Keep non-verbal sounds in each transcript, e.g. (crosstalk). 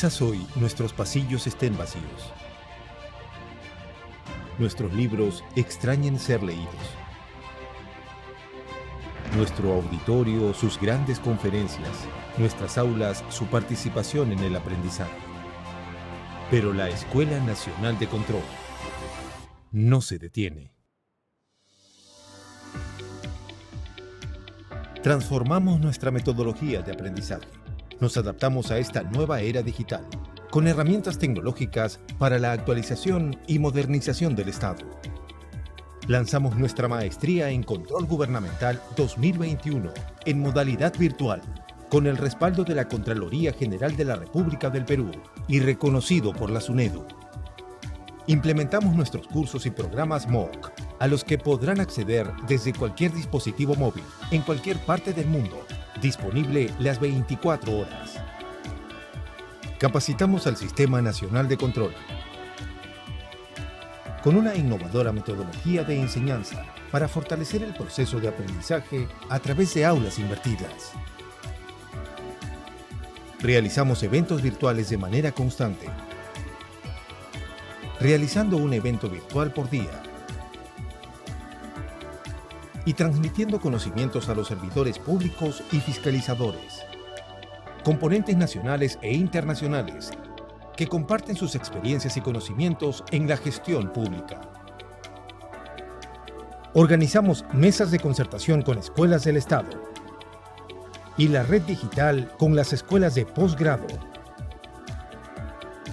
Quizás hoy nuestros pasillos estén vacíos. Nuestros libros extrañen ser leídos. Nuestro auditorio, sus grandes conferencias, nuestras aulas, su participación en el aprendizaje. Pero la Escuela Nacional de Control no se detiene. Transformamos nuestra metodología de aprendizaje nos adaptamos a esta nueva era digital, con herramientas tecnológicas para la actualización y modernización del Estado. Lanzamos nuestra maestría en Control Gubernamental 2021 en modalidad virtual, con el respaldo de la Contraloría General de la República del Perú y reconocido por la SUNEDU. Implementamos nuestros cursos y programas MOOC, a los que podrán acceder desde cualquier dispositivo móvil, en cualquier parte del mundo disponible las 24 horas. Capacitamos al Sistema Nacional de Control. Con una innovadora metodología de enseñanza para fortalecer el proceso de aprendizaje a través de aulas invertidas. Realizamos eventos virtuales de manera constante, realizando un evento virtual por día y transmitiendo conocimientos a los servidores públicos y fiscalizadores. Componentes nacionales e internacionales que comparten sus experiencias y conocimientos en la gestión pública. Organizamos mesas de concertación con escuelas del Estado y la red digital con las escuelas de posgrado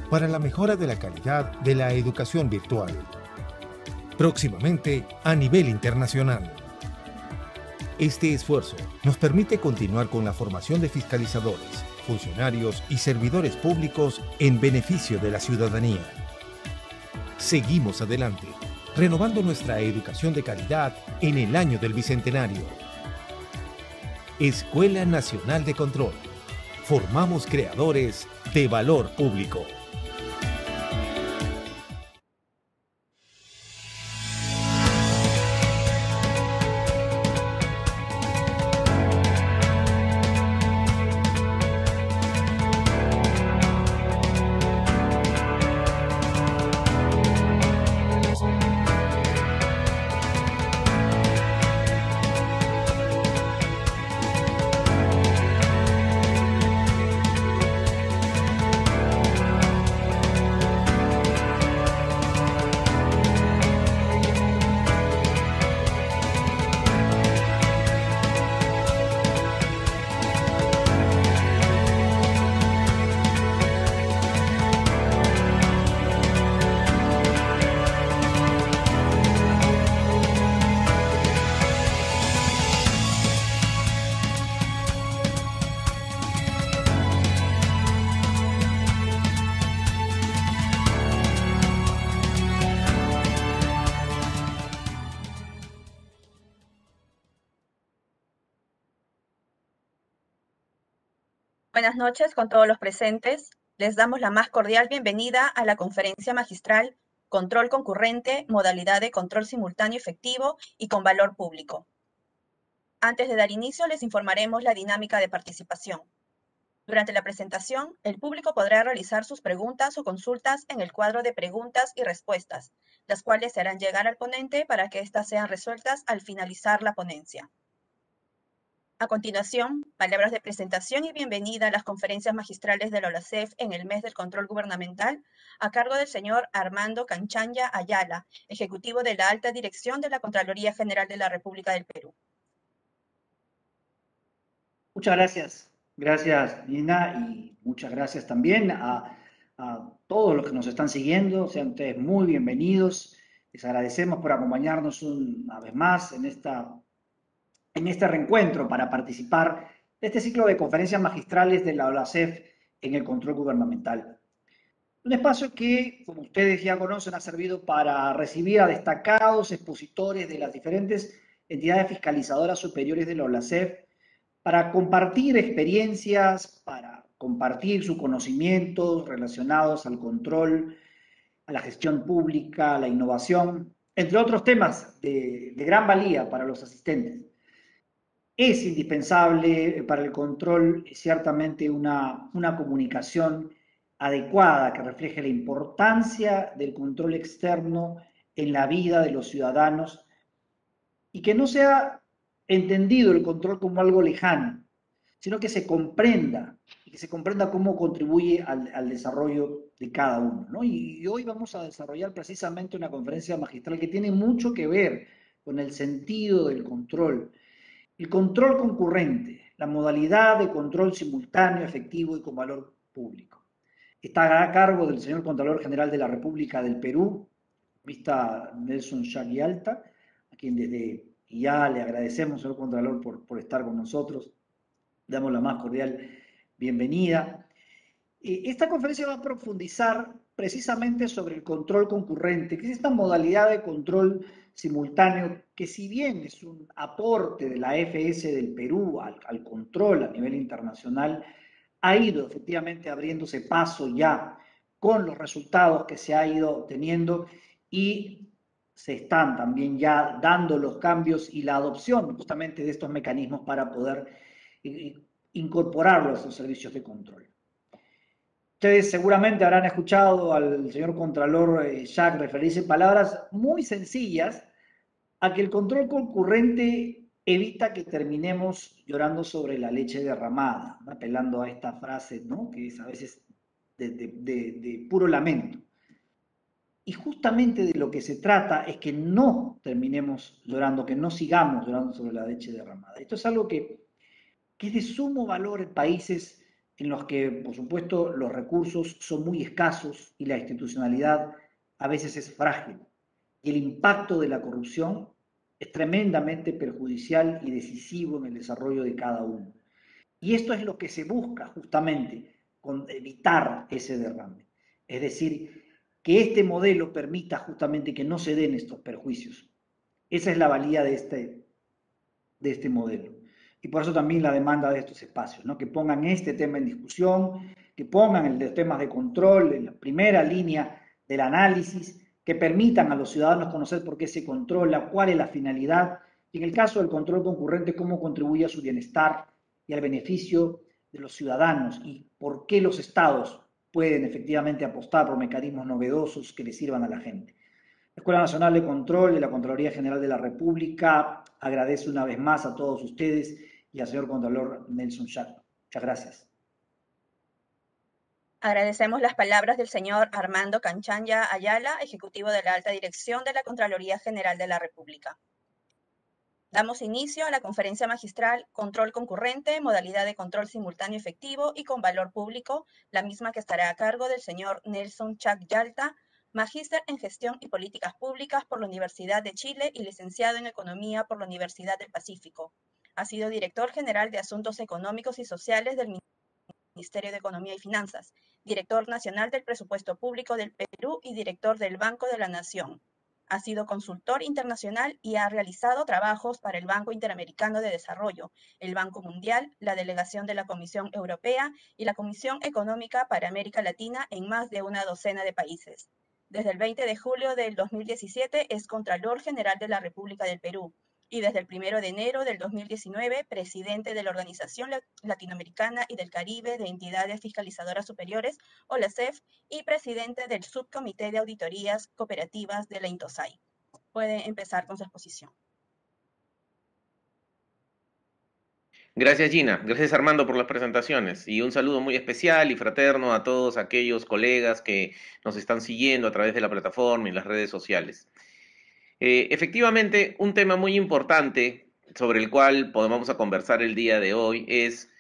para la mejora de la calidad de la educación virtual próximamente a nivel internacional. Este esfuerzo nos permite continuar con la formación de fiscalizadores, funcionarios y servidores públicos en beneficio de la ciudadanía. Seguimos adelante, renovando nuestra educación de calidad en el año del Bicentenario. Escuela Nacional de Control. Formamos creadores de valor público. noches con todos los presentes. Les damos la más cordial bienvenida a la conferencia magistral Control concurrente, modalidad de control simultáneo efectivo y con valor público. Antes de dar inicio, les informaremos la dinámica de participación. Durante la presentación, el público podrá realizar sus preguntas o consultas en el cuadro de preguntas y respuestas, las cuales se harán llegar al ponente para que éstas sean resueltas al finalizar la ponencia. A continuación, palabras de presentación y bienvenida a las conferencias magistrales de la OLACEF en el mes del control gubernamental, a cargo del señor Armando Canchanya Ayala, ejecutivo de la alta dirección de la Contraloría General de la República del Perú. Muchas gracias. Gracias, Nina, y muchas gracias también a, a todos los que nos están siguiendo. Sean ustedes muy bienvenidos. Les agradecemos por acompañarnos una vez más en esta en este reencuentro para participar de este ciclo de conferencias magistrales de la OLACEF en el control gubernamental. Un espacio que, como ustedes ya conocen, ha servido para recibir a destacados expositores de las diferentes entidades fiscalizadoras superiores de la OLACEF, para compartir experiencias, para compartir sus conocimientos relacionados al control, a la gestión pública, a la innovación, entre otros temas de, de gran valía para los asistentes es indispensable eh, para el control eh, ciertamente una, comunicación adecuada que refleje la importancia del control externo en la vida de los ciudadanos y que no sea entendido el control como algo lejano, sino que se comprenda y que se comprenda cómo contribuye al, desarrollo de cada uno. y hoy vamos a desarrollar precisamente una conferencia magistral que tiene mucho que ver con el sentido del control el control concurrente, la modalidad de control simultáneo, efectivo y con valor público. Está a cargo del señor Contralor General de la República del Perú, vista Nelson Alta, a quien desde ya le agradecemos, señor Contralor, por, por estar con nosotros. Damos la más cordial bienvenida. Eh, esta conferencia va a profundizar precisamente sobre el control concurrente, que es esta modalidad de control simultáneo, que si bien es un aporte de la FS del Perú al, control a nivel internacional, ha ido efectivamente abriéndose paso ya con los resultados que se ha ido obteniendo y se están también ya dando los cambios y la adopción justamente de estos mecanismos para poder eh, incorporarlos a los servicios de control. Ustedes seguramente habrán escuchado al señor Contralor eh, Jack referirse en palabras muy sencillas a que el control concurrente evita que terminemos llorando sobre la leche derramada, apelando a esta frase, ¿no? Que es a veces de, puro lamento. Y justamente de lo que se trata es que no terminemos llorando, que no sigamos llorando sobre la leche derramada. Esto es algo que, que es de sumo valor en países en los que, por supuesto, los recursos son muy escasos y la institucionalidad a veces es frágil. Y el impacto de la corrupción es tremendamente perjudicial y decisivo en el desarrollo de cada uno. Y esto es lo que se busca justamente con evitar ese derrame. Es decir, que este modelo permita justamente que no se den estos perjuicios. Esa es la valía de este, de este modelo. Y por eso también la demanda de estos espacios, ¿no? que pongan este tema en discusión, que pongan el de temas de control en la primera línea del análisis, que permitan a los ciudadanos conocer por qué se controla, cuál es la finalidad, y en el caso del control concurrente, cómo contribuye a su bienestar y al beneficio de los ciudadanos, y por qué los estados pueden efectivamente apostar por mecanismos novedosos que le sirvan a la gente. Escuela Nacional de Control y la Contraloría General de la República agradece una vez más a todos ustedes y al señor Contralor Nelson Schack. Muchas gracias. Agradecemos las palabras del señor Armando Canchanya Ayala, ejecutivo de la alta dirección de la Contraloría General de la República. Damos inicio a la conferencia magistral Control concurrente, modalidad de control simultáneo efectivo y con valor público, la misma que estará a cargo del señor Nelson Chac Yalta, magíster en Gestión y Políticas Públicas por la Universidad de Chile y licenciado en Economía por la Universidad del Pacífico. Ha sido director general de Asuntos Económicos y Sociales del Ministerio de Economía y Finanzas, director nacional del Presupuesto Público del Perú y director del Banco de la Nación. Ha sido consultor internacional y ha realizado trabajos para el Banco Interamericano de Desarrollo, el Banco Mundial, la delegación de la Comisión Europea y la Comisión Económica para América Latina en más de una docena de países. Desde el 20 de julio del 2017 es Contralor General de la República del Perú y desde el 1 de enero del 2019 presidente de la Organización Latinoamericana y del Caribe de Entidades Fiscalizadoras Superiores, o e y presidente del Subcomité de Auditorías Cooperativas de la INTOSAI. Puede empezar con su exposición. Gracias Gina, gracias Armando por las presentaciones y un saludo muy especial y fraterno a todos aquellos colegas que nos están siguiendo a través de la plataforma y las redes sociales. Eh, efectivamente, un tema muy importante sobre el cual podemos a conversar el día de hoy es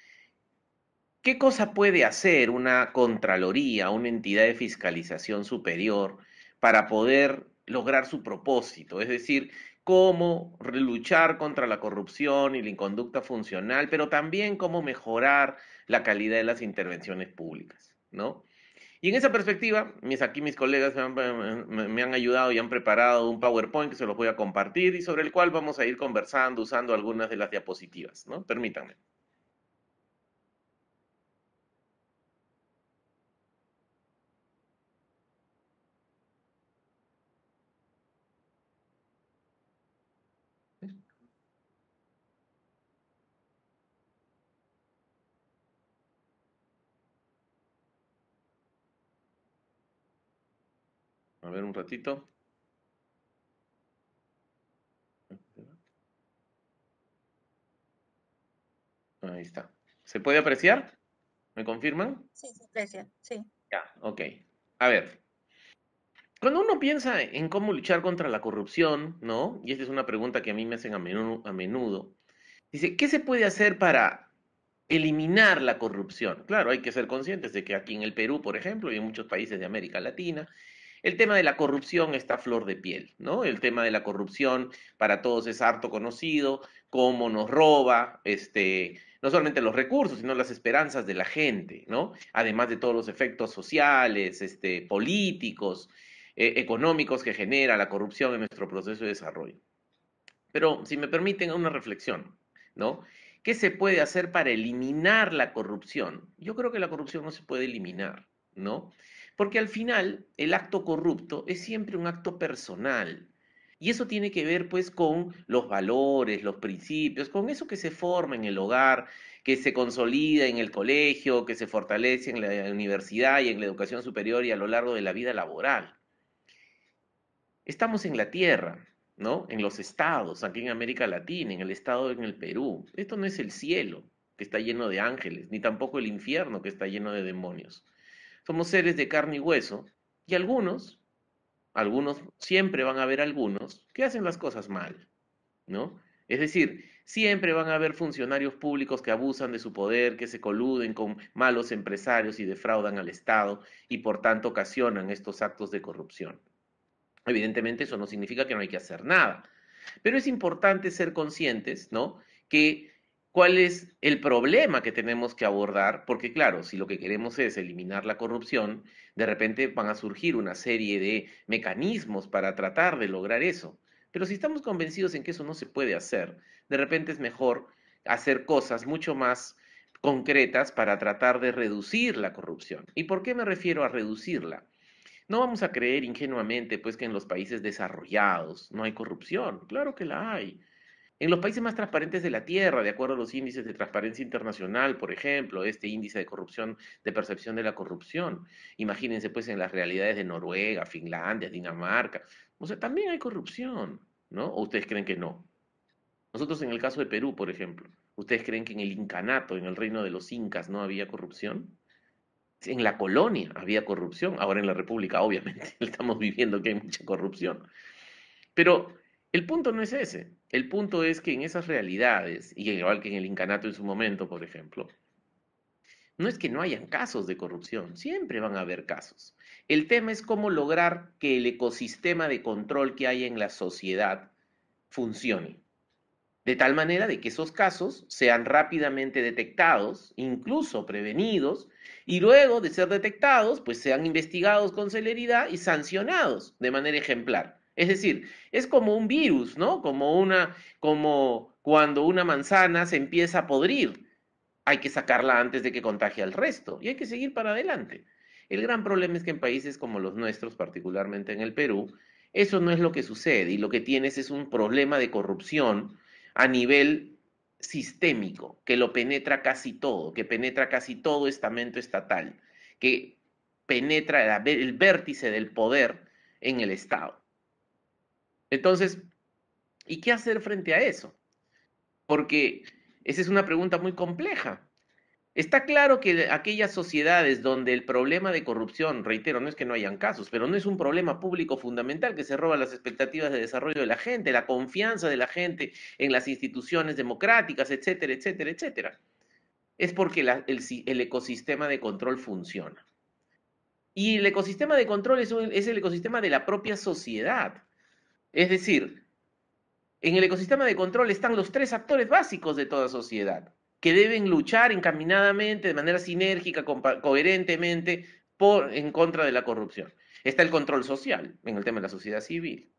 qué cosa puede hacer una Contraloría, una entidad de fiscalización superior, para poder lograr su propósito, es decir, cómo luchar contra la corrupción y la inconducta funcional, pero también cómo mejorar la calidad de las intervenciones públicas, ¿no? Y en esa perspectiva, mis, aquí mis colegas me han, ayudado y han preparado un PowerPoint que se los voy a compartir y sobre el cual vamos a ir conversando usando algunas de las diapositivas, ¿no? Permítanme. un ratito. Ahí está. ¿Se puede apreciar? ¿Me confirman? Sí, se aprecia, sí. Ya, ok. A ver. Cuando uno piensa en cómo luchar contra la corrupción, ¿no? Y esta es una pregunta que a mí me hacen a menudo, a menudo. Dice, ¿qué se puede hacer para eliminar la corrupción? Claro, hay que ser conscientes de que aquí en el Perú, por ejemplo, y en muchos países de América Latina, el tema de la corrupción está a flor de piel, ¿no? El tema de la corrupción para todos es harto conocido, cómo nos roba, este, no solamente los recursos, sino las esperanzas de la gente, ¿no? Además de todos los efectos sociales, este, políticos, eh, económicos que genera la corrupción en nuestro proceso de desarrollo. Pero si me permiten una reflexión, ¿no? ¿Qué se puede hacer para eliminar la corrupción? Yo creo que la corrupción no se puede eliminar, ¿no? Porque al final el acto corrupto es siempre un acto personal. Y eso tiene que ver pues con los valores, los principios, con eso que se forma en el hogar, que se consolida en el colegio, que se fortalece en la universidad y en la educación superior y a lo largo de la vida laboral. Estamos en la tierra, ¿no? En los estados, aquí en América Latina, en el estado en el Perú. Esto no es el cielo, que está lleno de ángeles, ni tampoco el infierno, que está lleno de demonios. Somos seres de carne y hueso. Y algunos, algunos, siempre van a haber algunos que hacen las cosas mal, ¿no? Es decir, siempre van a haber funcionarios públicos que abusan de su poder, que se coluden con malos empresarios y defraudan al Estado y por tanto ocasionan estos actos de corrupción. Evidentemente eso no significa que no hay que hacer nada, pero es importante ser conscientes, ¿no? Que cuál es el problema que tenemos que abordar, porque claro, si lo que queremos es eliminar la corrupción, de repente van a surgir una serie de mecanismos para tratar de lograr eso. Pero si estamos convencidos en que eso no se puede hacer, de repente es mejor hacer cosas mucho más concretas para tratar de reducir la corrupción. ¿Y por qué me refiero a reducirla? No vamos a creer ingenuamente pues que en los países desarrollados no hay corrupción. Claro que la hay. En los países más transparentes de la Tierra, de acuerdo a los índices de transparencia internacional, por ejemplo, este índice de corrupción, de percepción de la corrupción, imagínense pues en las realidades de Noruega, Finlandia, Dinamarca, o sea, también hay corrupción, ¿no? ¿O ustedes creen que no? Nosotros en el caso de Perú, por ejemplo, ¿ustedes creen que en el incanato, en el reino de los incas, no había corrupción? En la colonia había corrupción, ahora en la República obviamente (laughs) estamos viviendo que hay mucha corrupción. Pero el punto no es ese, el punto es que en esas realidades, y igual que en el incanato en su momento, por ejemplo, no es que no hayan casos de corrupción, siempre van a haber casos. El tema es cómo lograr que el ecosistema de control que hay en la sociedad funcione. De tal manera de que esos casos sean rápidamente detectados, incluso prevenidos, y luego de ser detectados, pues sean investigados con celeridad y sancionados de manera ejemplar. Es decir, es como un virus, ¿no? Como una, como cuando una manzana se empieza a podrir. Hay que sacarla antes de que contagie al resto y hay que seguir para adelante. El gran problema es que en países como los nuestros, particularmente en el Perú, eso no es lo que sucede y lo que tienes es un problema de corrupción a nivel sistémico, que lo penetra casi todo, que penetra casi todo estamento estatal, que penetra el vértice del poder en el Estado. Entonces, ¿y qué hacer frente a eso? Porque esa es una pregunta muy compleja. Está claro que aquellas sociedades donde el problema de corrupción, reitero, no es que no hayan casos, pero no es un problema público fundamental que se roba las expectativas de desarrollo de la gente, la confianza de la gente en las instituciones democráticas, etcétera, etcétera, etcétera. Es porque el, ecosistema de control funciona. Y el ecosistema de control es el ecosistema de la propia sociedad. Es decir, en el ecosistema de control están los tres actores básicos de toda sociedad, que deben luchar encaminadamente, de manera sinérgica, coherentemente, en contra de la corrupción. Está el control social en el tema de la sociedad civil.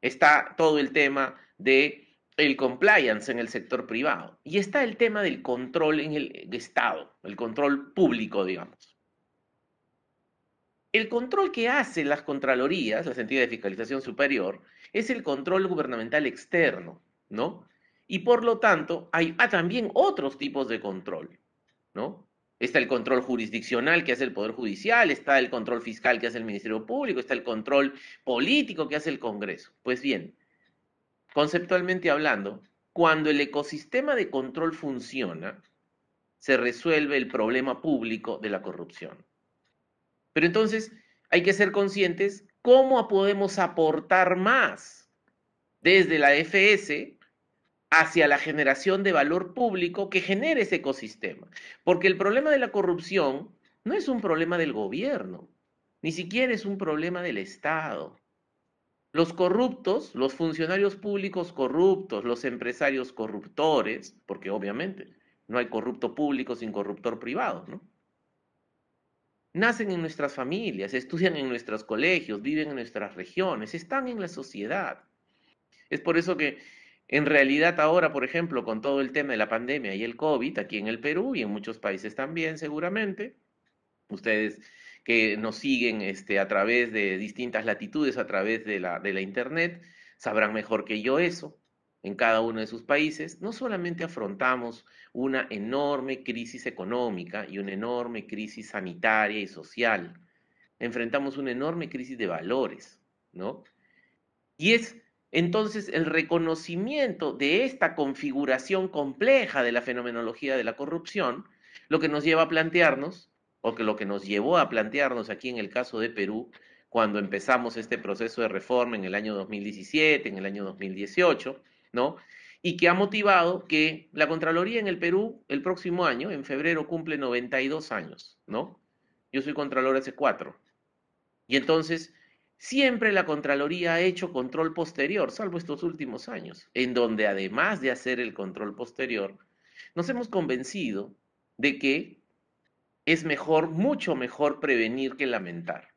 Está todo el tema de el compliance en el sector privado. Y está el tema del control en el Estado, el control público, digamos. El control que hacen las Contralorías, las entidades de fiscalización superior, es el control gubernamental externo, ¿no? Y por lo tanto, hay ah, también otros tipos de control, ¿no? Está el control jurisdiccional que hace el Poder Judicial, está el control fiscal que hace el Ministerio Público, está el control político que hace el Congreso. Pues bien, conceptualmente hablando, cuando el ecosistema de control funciona, se resuelve el problema público de la corrupción. Pero entonces hay que ser conscientes cómo podemos aportar más desde la FS hacia la generación de valor público que genere ese ecosistema. Porque el problema de la corrupción no es un problema del gobierno, ni siquiera es un problema del Estado. Los corruptos, los funcionarios públicos corruptos, los empresarios corruptores, porque obviamente no hay corrupto público sin corruptor privado, ¿no? nacen en nuestras familias, estudian en nuestros colegios, viven en nuestras regiones, están en la sociedad. Es por eso que en realidad ahora, por ejemplo, con todo el tema de la pandemia y el COVID, aquí en el Perú y en muchos países también seguramente, ustedes que nos siguen este, a través de distintas latitudes, a través de la, de la Internet, sabrán mejor que yo eso en cada uno de sus países, no solamente afrontamos una enorme crisis económica y una enorme crisis sanitaria y social, enfrentamos una enorme crisis de valores, ¿no? Y es entonces el reconocimiento de esta configuración compleja de la fenomenología de la corrupción lo que nos lleva a plantearnos, o que lo que nos llevó a plantearnos aquí en el caso de Perú, cuando empezamos este proceso de reforma en el año 2017, en el año 2018, ¿no? Y que ha motivado que la Contraloría en el Perú el próximo año, en febrero, cumple 92 años, ¿no? Yo soy Contralor hace cuatro. Y entonces, siempre la Contraloría ha hecho control posterior, salvo estos últimos años, en donde además de hacer el control posterior, nos hemos convencido de que es mejor, mucho mejor prevenir que lamentar,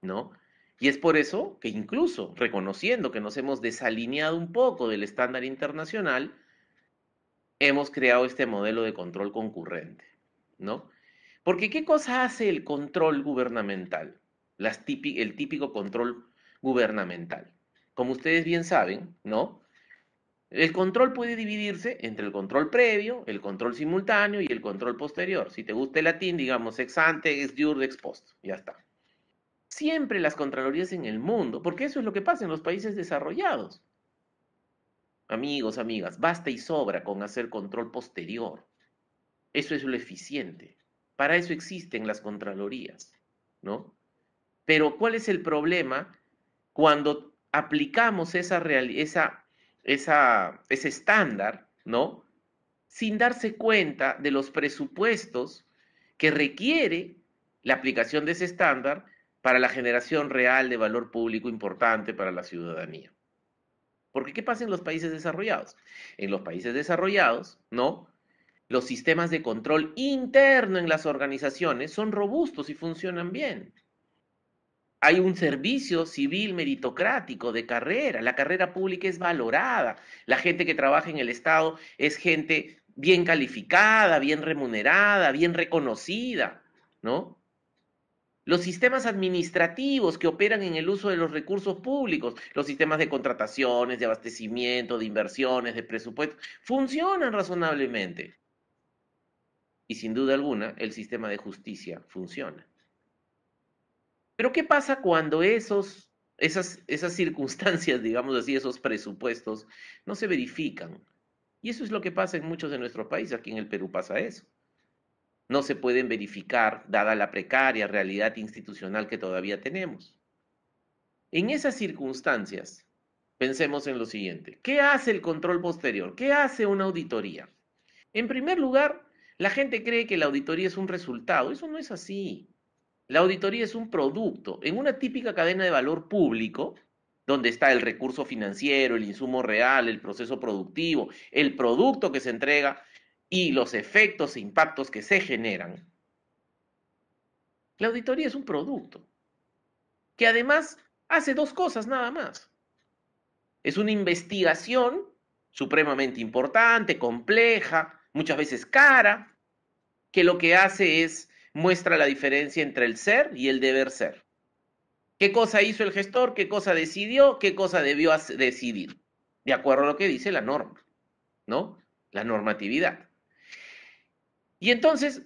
¿no? Y es por eso que incluso reconociendo que nos hemos desalineado un poco del estándar internacional, hemos creado este modelo de control concurrente, ¿no? Porque ¿qué cosa hace el control gubernamental? el típico control gubernamental. Como ustedes bien saben, ¿no? El control puede dividirse entre el control previo, el control simultáneo y el control posterior. Si te gusta el latín, digamos ex ante, ex dur, ex post. Ya está siempre las contralorías en el mundo, porque eso es lo que pasa en los países desarrollados. Amigos, amigas, basta y sobra con hacer control posterior. Eso es lo eficiente. Para eso existen las contralorías, ¿no? Pero ¿cuál es el problema cuando aplicamos esa, esa, ese estándar, ¿no? Sin darse cuenta de los presupuestos que requiere la aplicación de ese estándar para la generación real de valor público importante para la ciudadanía. Porque ¿qué pasa en los países desarrollados? En los países desarrollados, ¿no? Los sistemas de control interno en las organizaciones son robustos y funcionan bien. Hay un servicio civil meritocrático de carrera, la carrera pública es valorada, la gente que trabaja en el Estado es gente bien calificada, bien remunerada, bien reconocida, ¿no? los sistemas administrativos que operan en el uso de los recursos públicos, los sistemas de contrataciones, de abastecimiento, de inversiones, de presupuestos, funcionan razonablemente. Y sin duda alguna, el sistema de justicia funciona. Pero ¿qué pasa cuando esos, esas, esas circunstancias, digamos así, esos presupuestos no se verifican? Y eso es lo que pasa en muchos de nuestros países. Aquí en el Perú pasa eso no se pueden verificar dada la precaria realidad institucional que todavía tenemos. En esas circunstancias, pensemos en lo siguiente. ¿Qué hace el control posterior? ¿Qué hace una auditoría? En primer lugar, la gente cree que la auditoría es un resultado. Eso no es así. La auditoría es un producto. En una típica cadena de valor público, donde está el recurso financiero, el insumo real, el proceso productivo, el producto que se entrega y los efectos e impactos que se generan, la auditoría es un producto que además hace dos cosas nada más. Es una investigación supremamente importante, compleja, muchas veces cara, que lo que hace es muestra la diferencia entre el ser y el deber ser. ¿Qué cosa hizo el gestor? ¿Qué cosa decidió? ¿Qué cosa debió decidir? De acuerdo a lo que dice la norma, ¿no? La normatividad. Y entonces,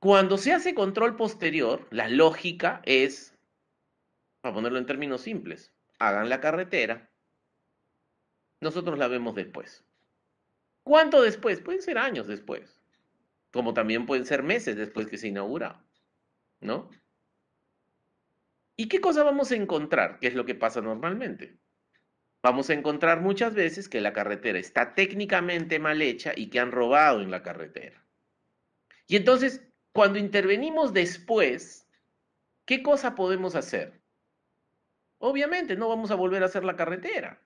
cuando se hace control posterior, la lógica es, para ponerlo en términos simples, hagan la carretera, nosotros la vemos después. ¿Cuánto después? Pueden ser años después, como también pueden ser meses después que se inaugura, ¿no? ¿Y qué cosa vamos a encontrar? ¿Qué es lo que pasa normalmente? Vamos a encontrar muchas veces que la carretera está técnicamente mal hecha y que han robado en la carretera. Y entonces, cuando intervenimos después, ¿qué cosa podemos hacer? Obviamente, no vamos a volver a hacer la carretera.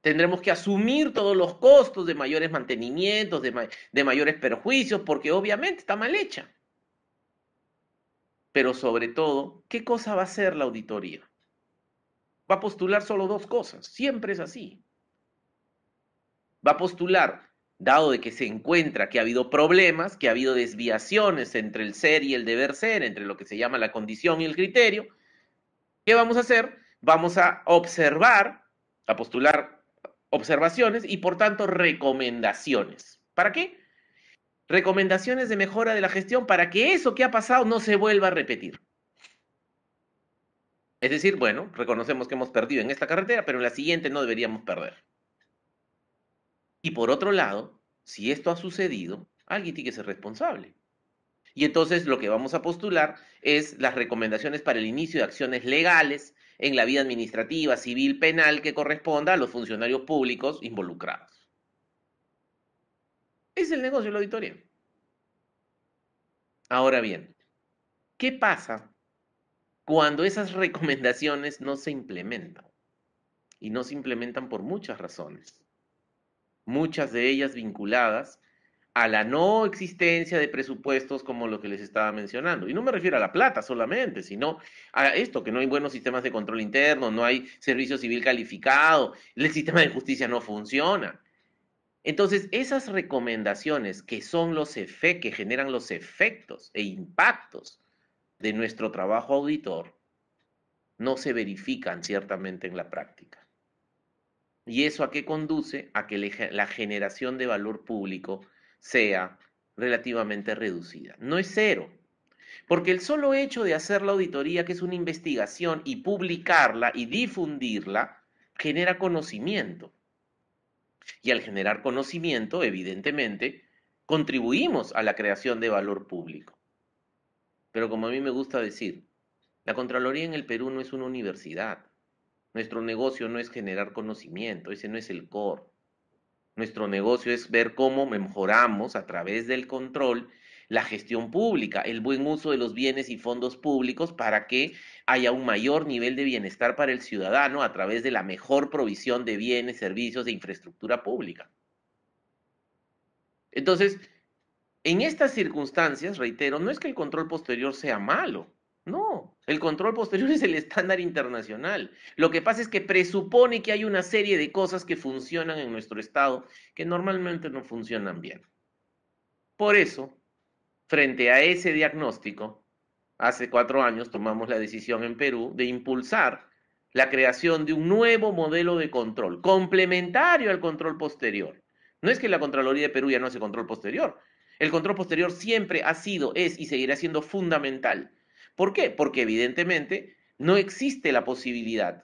Tendremos que asumir todos los costos de mayores mantenimientos, de, mayores perjuicios, porque obviamente está mal hecha. Pero sobre todo, ¿qué cosa va a hacer la auditoría? Va a postular solo dos cosas, siempre es así. Va a postular dado de que se encuentra que ha habido problemas, que ha habido desviaciones entre el ser y el deber ser, entre lo que se llama la condición y el criterio, ¿qué vamos a hacer? Vamos a observar, a postular observaciones y por tanto recomendaciones. ¿Para qué? Recomendaciones de mejora de la gestión para que eso que ha pasado no se vuelva a repetir. Es decir, bueno, reconocemos que hemos perdido en esta carretera, pero en la siguiente no deberíamos perder. Y por otro lado, si esto ha sucedido, alguien tiene que ser responsable. Y entonces lo que vamos a postular es las recomendaciones para el inicio de acciones legales en la vida administrativa, civil, penal que corresponda a los funcionarios públicos involucrados. Es el negocio de la auditoría. Ahora bien, ¿qué pasa cuando esas recomendaciones no se implementan? Y no se implementan por muchas razones muchas de ellas vinculadas a la no existencia de presupuestos como lo que les estaba mencionando. Y no me refiero a la plata solamente, sino a esto, que no hay buenos sistemas de control interno, no hay servicio civil calificado, el sistema de justicia no funciona. Entonces, esas recomendaciones que son los efectos, que generan los efectos e impactos de nuestro trabajo auditor, no se verifican ciertamente en la práctica. ¿Y eso a qué conduce? A que la generación de valor público sea relativamente reducida. No es cero, porque el solo hecho de hacer la auditoría, que es una investigación, y publicarla y difundirla, genera conocimiento. Y al generar conocimiento, evidentemente, contribuimos a la creación de valor público. Pero como a mí me gusta decir, la Contraloría en el Perú no es una universidad. Nuestro negocio no es generar conocimiento, ese no es el core. Nuestro negocio es ver cómo mejoramos a través del control la gestión pública, el buen uso de los bienes y fondos públicos para que haya un mayor nivel de bienestar para el ciudadano a través de la mejor provisión de bienes, servicios e infraestructura pública. Entonces, en estas circunstancias, reitero, no es que el control posterior sea malo, el control posterior (laughs) es el estándar internacional. Lo que pasa es que presupone que hay una serie de cosas que funcionan en nuestro Estado que normalmente no funcionan bien. Por eso, frente a ese diagnóstico, hace cuatro años tomamos la decisión en Perú de impulsar la creación de un nuevo modelo de control, complementario al control posterior. No es que la Contraloría de Perú ya no hace control posterior. El control posterior siempre ha sido, es y seguirá siendo fundamental ¿Por qué? Porque evidentemente no existe la posibilidad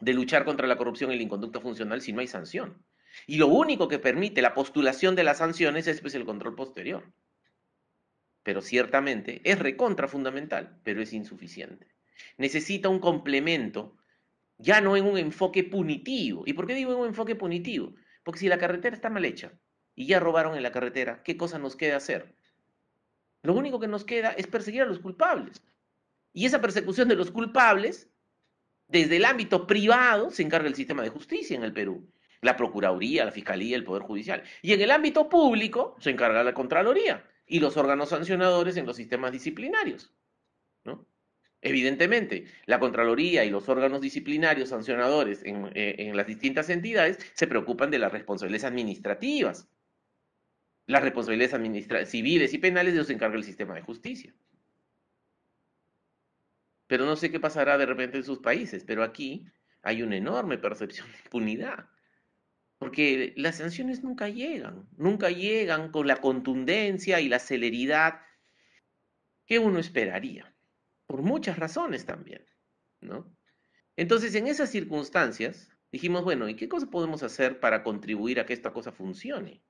de luchar contra la corrupción y la inconducta funcional si no hay sanción. Y lo único que permite la postulación de las sanciones es pues, el control posterior. Pero ciertamente es recontra fundamental, pero es insuficiente. Necesita un complemento, ya no en un enfoque punitivo. ¿Y por qué digo en un enfoque punitivo? Porque si la carretera está mal hecha y ya robaron en la carretera, ¿qué cosa nos queda hacer? Lo único que nos queda es perseguir a los culpables. Y esa persecución de los culpables, desde el ámbito privado, se encarga el sistema de justicia en el Perú. La Procuraduría, la Fiscalía, el Poder Judicial. Y en el ámbito público se encarga la Contraloría y los órganos sancionadores en los sistemas disciplinarios. Evidentemente, la Contraloría y los órganos disciplinarios sancionadores eh, en las distintas entidades se preocupan de las responsabilidades administrativas las responsabilidades civiles y penales de los encarga el sistema de justicia. Pero no sé qué pasará de repente en sus países, pero aquí hay una enorme percepción de impunidad. Porque las sanciones nunca llegan, nunca llegan con la contundencia y la celeridad que uno esperaría, por muchas razones también, ¿no? Entonces, en esas circunstancias, dijimos, bueno, ¿y qué cosa podemos hacer para contribuir a que esta cosa funcione?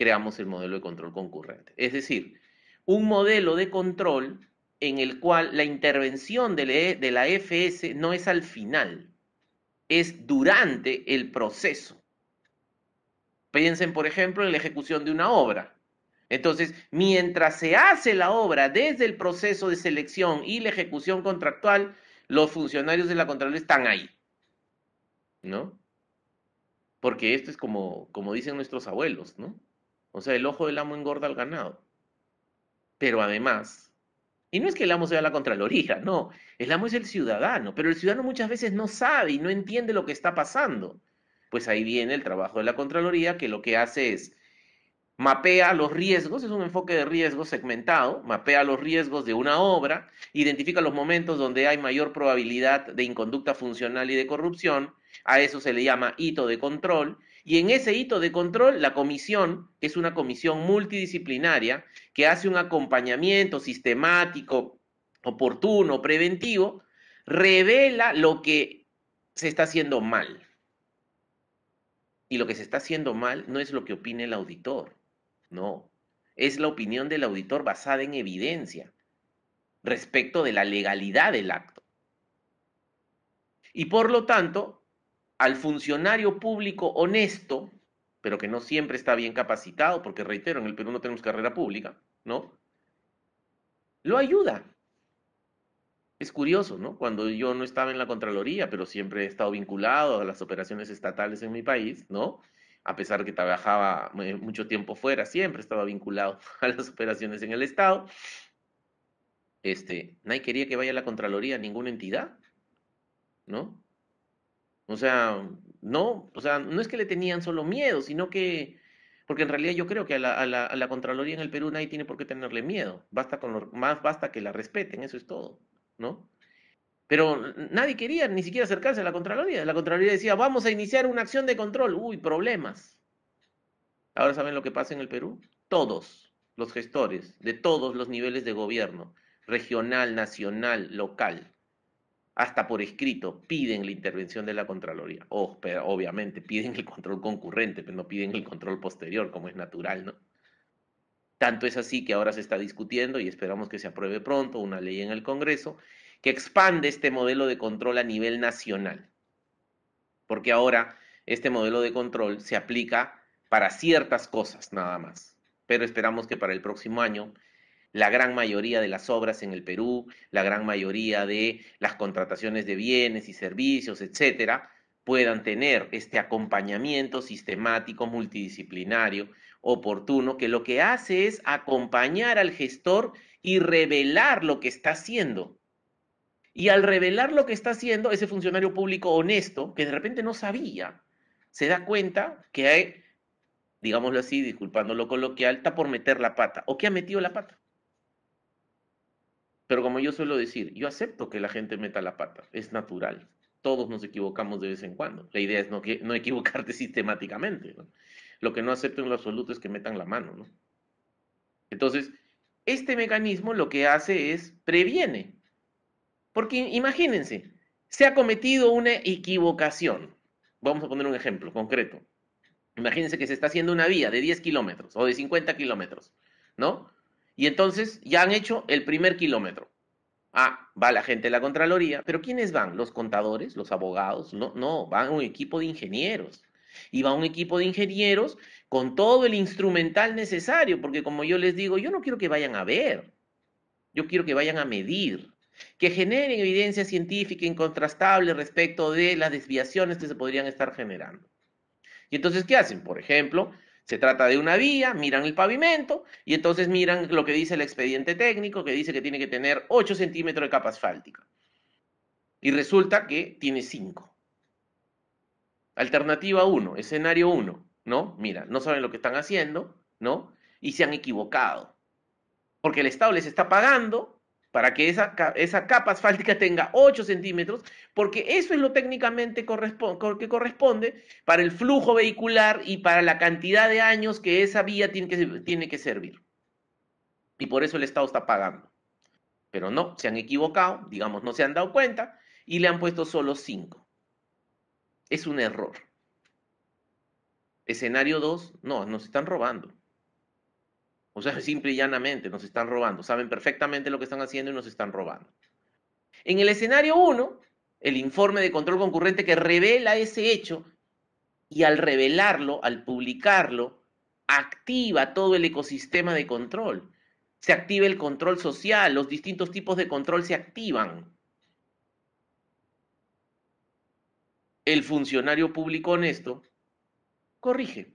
creamos el modelo de control concurrente. Es decir, un modelo de control en el cual la intervención e, de la FS no es al final, es durante el proceso. Piensen, por ejemplo, en la ejecución de una obra. Entonces, mientras se hace la obra desde el proceso de selección y la ejecución contractual, los funcionarios de la Contraloría están ahí. ¿No? Porque esto es como, como dicen nuestros abuelos, ¿no? O sea, el ojo del amo engorda al ganado. Pero además, y no es que el amo sea la Contraloría, no, el amo es el ciudadano, pero el ciudadano muchas veces no sabe y no entiende lo que está pasando. Pues ahí viene el trabajo de la Contraloría, que lo que hace es mapea los riesgos, es un enfoque de riesgo segmentado, mapea los riesgos de una obra, identifica los momentos donde hay mayor probabilidad de inconducta funcional y de corrupción, a eso se le llama hito de control, y en ese hito de control, la comisión, que es una comisión multidisciplinaria, que hace un acompañamiento sistemático, oportuno, preventivo, revela lo que se está haciendo mal. Y lo que se está haciendo mal no es lo que opine el auditor, no. Es la opinión del auditor basada en evidencia respecto de la legalidad del acto. Y por lo tanto, al funcionario público honesto, pero que no siempre está bien capacitado, porque reitero, en el Perú no tenemos carrera pública, ¿no? Lo ayuda. Es curioso, ¿no? Cuando yo no estaba en la Contraloría, pero siempre he estado vinculado a las operaciones estatales en mi país, ¿no? A pesar de que trabajaba eh, mucho tiempo fuera, siempre estaba vinculado (laughs) a las operaciones en el Estado. Este, nadie quería que vaya a la Contraloría a ninguna entidad, ¿no? O sea, no, o sea, no es que le tenían solo miedo, sino que, porque en realidad yo creo que a la, Contraloría en el Perú nadie tiene por qué tenerle miedo, basta con más basta que la respeten, eso es todo, ¿no? Pero nadie quería ni siquiera acercarse a la Contraloría. La Contraloría decía, vamos a iniciar una acción de control. Uy, problemas. Ahora saben lo que pasa en el Perú. Todos los gestores de todos los niveles de gobierno, regional, nacional, local, hasta por escrito, piden la intervención de la Contraloría. Oh, obviamente piden el control concurrente, pero no piden el control posterior, como es natural, ¿no? Tanto es así que ahora se está discutiendo y esperamos que se apruebe pronto una ley en el Congreso que expande este modelo de control a nivel nacional. Porque ahora este modelo de control se aplica para ciertas cosas nada más. Pero esperamos que para el próximo año la gran mayoría de las obras en el Perú, la gran mayoría de las contrataciones de bienes y servicios, etcétera, puedan tener este acompañamiento sistemático, multidisciplinario, oportuno, que lo que hace es acompañar al gestor y revelar lo que está haciendo. Y al revelar lo que está haciendo, ese funcionario público honesto, que de repente no sabía, se da cuenta que hay, digámoslo así, disculpándolo lo coloquial, está por meter la pata o que ha metido la pata. Pero como yo suelo decir, yo acepto que la gente meta la pata, es natural. Todos nos equivocamos de vez en cuando. La idea es no, equivocarte (laughs) sistemáticamente. Lo que no acepto en lo absoluto es que metan la mano. ¿no? Entonces, este mecanismo lo que hace es previene. Porque imagínense, se ha cometido una equivocación. Vamos a poner un ejemplo concreto. Imagínense que se está haciendo una vía de 10 kilómetros o de 50 kilómetros, ¿no? Y entonces ya han hecho el primer kilómetro. Ah, va la gente de la Contraloría, pero ¿quiénes van? ¿Los contadores? ¿Los abogados? No, no, van un equipo de ingenieros. Y va un equipo de ingenieros con todo el instrumental necesario, porque como yo les digo, yo no quiero que vayan a ver, yo quiero que vayan a medir, que generen evidencia científica incontrastable respecto de las desviaciones que se podrían estar generando. Y entonces, ¿qué hacen? Por ejemplo, se trata de una vía, miran el pavimento y entonces miran lo que dice el expediente técnico, que dice que tiene que tener 8 centímetros de capa asfáltica. Y resulta que tiene 5. Alternativa 1, escenario 1, ¿no? Mira, no saben lo que están haciendo, ¿no? Y se han equivocado. Porque el Estado les está pagando para que esa, esa capa asfáltica tenga 8 centímetros, porque eso es lo técnicamente corresponde, que corresponde para el flujo vehicular y para la cantidad de años que esa vía tiene que, tiene que servir. Y por eso el Estado está pagando. Pero no, se han equivocado, digamos, no se han dado cuenta y le han puesto solo 5. Es un error. Escenario 2, no, nos están robando. O sea, simple y llanamente nos están robando. Saben perfectamente lo que están haciendo y nos están robando. En el escenario 1, el informe de control concurrente que revela ese hecho y al revelarlo, al publicarlo, activa todo el ecosistema de control. Se activa el control social, los distintos tipos de control se activan. El funcionario público honesto corrige.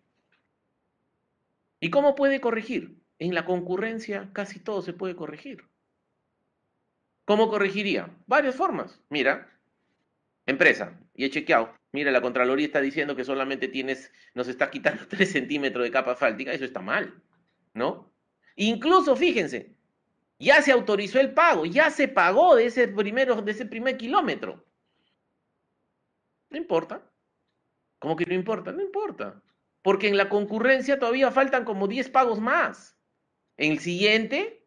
¿Y cómo puede corregir? en la concurrencia casi todo se puede corregir. ¿Cómo corregiría? Varias formas. Mira, empresa, y he chequeado. Mira, la Contraloría está diciendo que solamente tienes, nos está quitando 3 (laughs) centímetros de capa asfáltica. Eso está mal, ¿no? Incluso, fíjense, ya se autorizó el pago, ya se pagó de ese, primero, de ese primer kilómetro. No importa. ¿Cómo que no importa? No importa. Porque en la concurrencia todavía faltan como 10 pagos más. En el siguiente,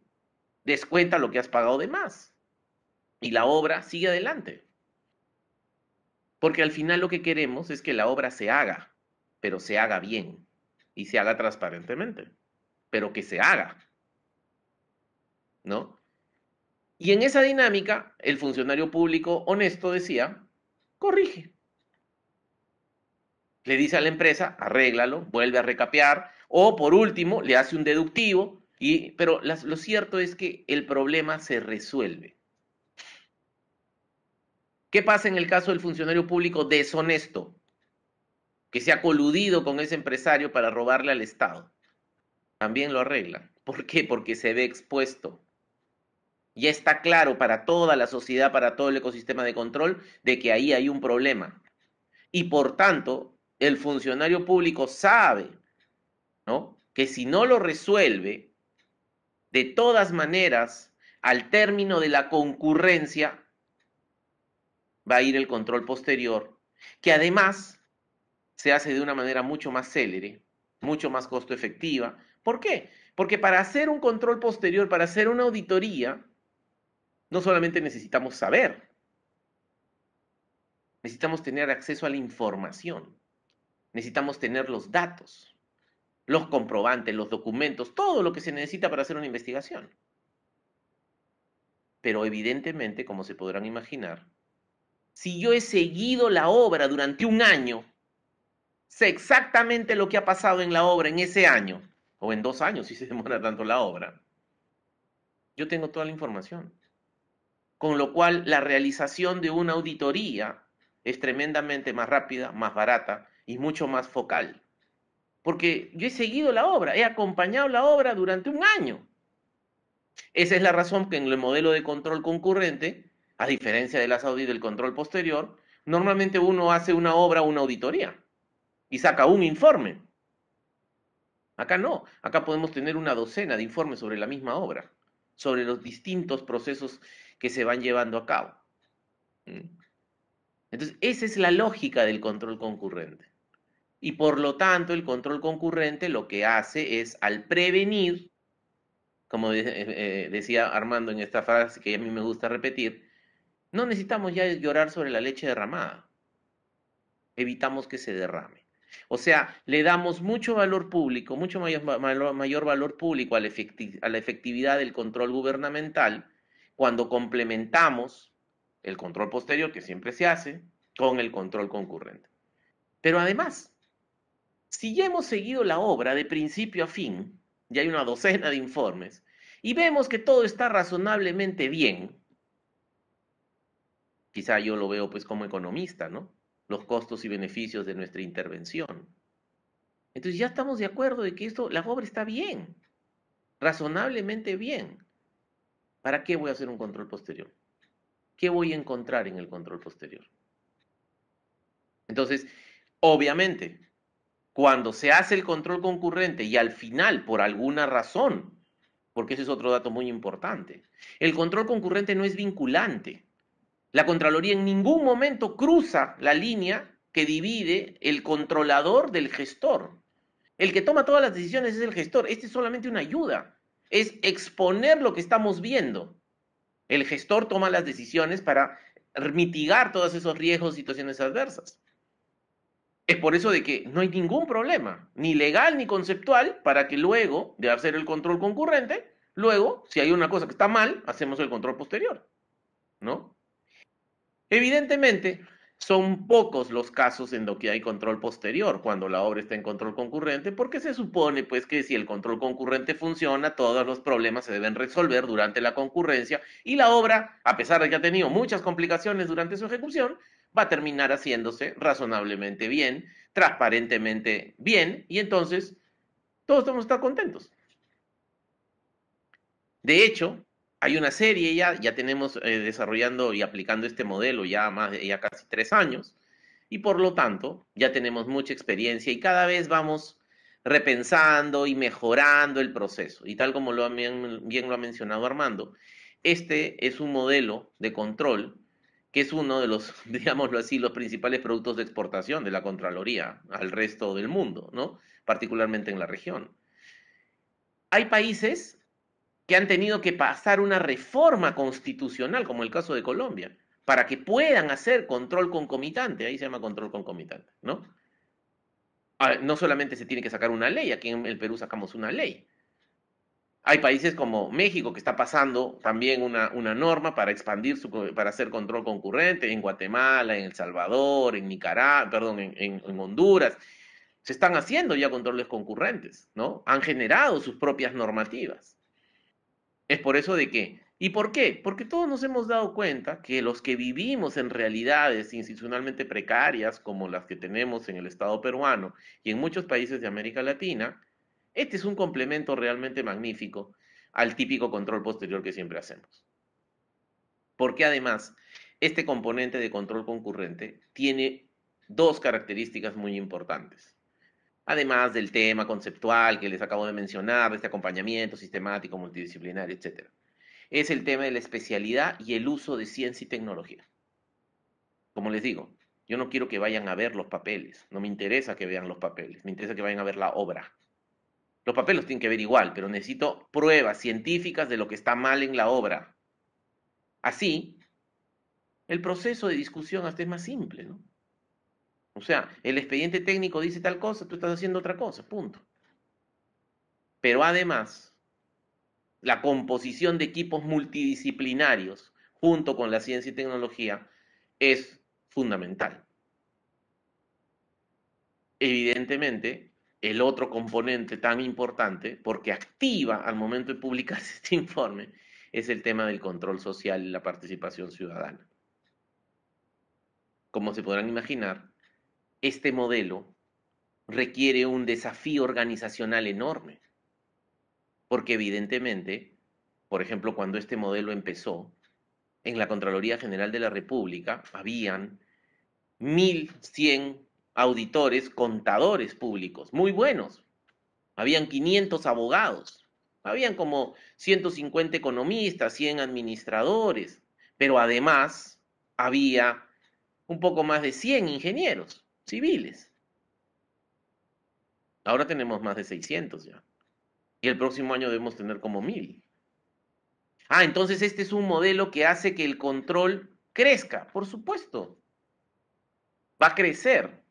descuenta lo que has pagado de más y la obra sigue adelante. Porque al final lo que queremos es que la obra se haga, pero se haga bien y se haga transparentemente, pero que se haga. ¿No? Y en esa dinámica, el funcionario público honesto decía, corrige. Le dice a la empresa, arréglalo, vuelve a recapear, o por último, le hace un deductivo pero lo cierto es que el problema se resuelve. ¿Qué pasa en el caso del funcionario público deshonesto que se ha coludido con ese empresario para robarle al Estado? También lo arregla. ¿Por qué? Porque se ve expuesto. Ya está claro para toda la sociedad, para todo el ecosistema de control, de que ahí hay un problema. Y por tanto, el funcionario público sabe que si no lo resuelve, de todas maneras, al término de la concurrencia va a ir el control posterior, que además se hace de una manera mucho más célere, mucho más costo efectiva. ¿Por qué? Porque para hacer un control posterior, para hacer una auditoría, no solamente necesitamos saber, necesitamos tener acceso a la información, necesitamos tener los datos los comprobantes, los documentos, todo lo que se necesita para hacer una investigación. Pero evidentemente, como se podrán imaginar, si yo he seguido la obra durante un año, sé exactamente lo que ha pasado en la obra en ese año, o en dos años si se demora tanto la obra. Yo tengo toda la información. Con lo cual, la realización de una auditoría es tremendamente más rápida, más barata y mucho más focal porque yo he seguido la obra, he acompañado la obra durante un año. Esa es la razón que en el modelo de control concurrente, a diferencia de las y del control posterior, normalmente uno hace una obra una auditoría y saca un informe. Acá no, acá podemos tener una docena de informes sobre la misma obra, sobre los distintos procesos que se van llevando a cabo. ¿Mm? Entonces, esa es la lógica del control concurrente. Y por lo tanto, el control concurrente lo que hace es, al prevenir, como eh, eh, decía Armando en esta frase que a mí me gusta repetir, no necesitamos ya llorar sobre la leche derramada. Evitamos que se derrame. O sea, le damos mucho valor público, mucho mayor, valor público a la efectividad del control gubernamental cuando complementamos el control posterior, que siempre se hace, con el control concurrente. Pero además, si ya hemos seguido la obra de principio a fin, ya hay una docena de informes, y vemos que todo está razonablemente bien, quizá yo lo veo pues como economista, ¿no? Los costos y beneficios de nuestra intervención. Entonces ya estamos de acuerdo de que esto, la obra está bien, razonablemente bien. ¿Para qué voy a hacer un control posterior? ¿Qué voy a encontrar en el control posterior? Entonces, obviamente, cuando se hace el control concurrente y al final, por alguna razón, porque ese es otro dato muy importante, el control concurrente no es vinculante. La Contraloría en ningún momento cruza la línea que divide el controlador del gestor. El que toma todas las decisiones es el gestor. Este es solamente una ayuda. Es exponer lo que estamos viendo. El gestor toma las decisiones para mitigar todos esos riesgos, situaciones adversas. Es por eso de que no hay ningún problema, ni legal ni conceptual, para que luego de hacer el control concurrente, luego, si hay una cosa que está mal, hacemos el control posterior. ¿No? Evidentemente, son pocos los casos en los que hay control posterior cuando la obra está en control concurrente, porque se supone pues que si el control concurrente funciona, todos los problemas se deben resolver durante la concurrencia y la obra, a pesar de que ha tenido muchas complicaciones durante su ejecución, va a terminar haciéndose razonablemente bien, transparentemente bien, y entonces todos vamos a estar contentos. De hecho, hay una serie ya, ya tenemos eh, desarrollando y aplicando este modelo ya más ya casi tres años, y por lo tanto ya tenemos mucha experiencia y cada vez vamos repensando y mejorando el proceso. Y tal como bien, bien lo ha mencionado Armando, este es un modelo de control que es uno de los, (laughs) digámoslo así, los principales productos de exportación de la Contraloría al resto del mundo, ¿no? Particularmente en la región. Hay países que han tenido que pasar una reforma constitucional, como el caso de Colombia, para que puedan hacer control concomitante, ahí se llama control concomitante, ¿no? Ah, no solamente se tiene que sacar una ley, aquí en el Perú sacamos una ley, hay países como México que está pasando también una, una norma para expandir su, para hacer control concurrente, en Guatemala, en El Salvador, en Nicaragua, perdón, en, Honduras. Se están haciendo ya controles concurrentes, ¿no? Han generado sus propias normativas. Es por eso de qué? ¿Y por qué? Porque todos nos hemos dado cuenta que los que vivimos en realidades institucionalmente precarias, como las que tenemos en el Estado peruano y en muchos países de América Latina, este es un complemento realmente magnífico al típico control posterior que siempre hacemos. Porque además, este componente de control concurrente tiene dos características muy importantes. Además del tema conceptual que les acabo de mencionar, de este acompañamiento sistemático, multidisciplinario, etc. Es el tema de la especialidad y el uso de ciencia y tecnología. Como les digo, yo no quiero que vayan a ver los papeles, no me interesa que vean los papeles, me interesa que vayan a ver la obra, los papeles tienen que ver igual, pero necesito pruebas científicas de lo que está mal en la obra. Así, el proceso de discusión hasta es más simple, ¿no? O sea, el expediente técnico dice tal cosa, tú estás haciendo otra cosa, punto. Pero además, la composición de equipos multidisciplinarios junto con la ciencia y tecnología es fundamental. Evidentemente, el otro componente tan importante, porque activa al momento de publicarse (laughs) este informe, es el tema del control social y la participación ciudadana. Como se podrán imaginar, este modelo requiere un desafío organizacional enorme, porque evidentemente, por ejemplo, cuando este modelo empezó, en la Contraloría General de la República habían 1.100 auditores, contadores públicos, muy buenos. Habían 500 abogados, habían como 150 economistas, 100 administradores, pero además había un poco más de 100 ingenieros civiles. Ahora tenemos más de 600 ya. Y el próximo año debemos tener como 1000. Ah, entonces este es un modelo que hace que el control crezca, por supuesto. Va a crecer.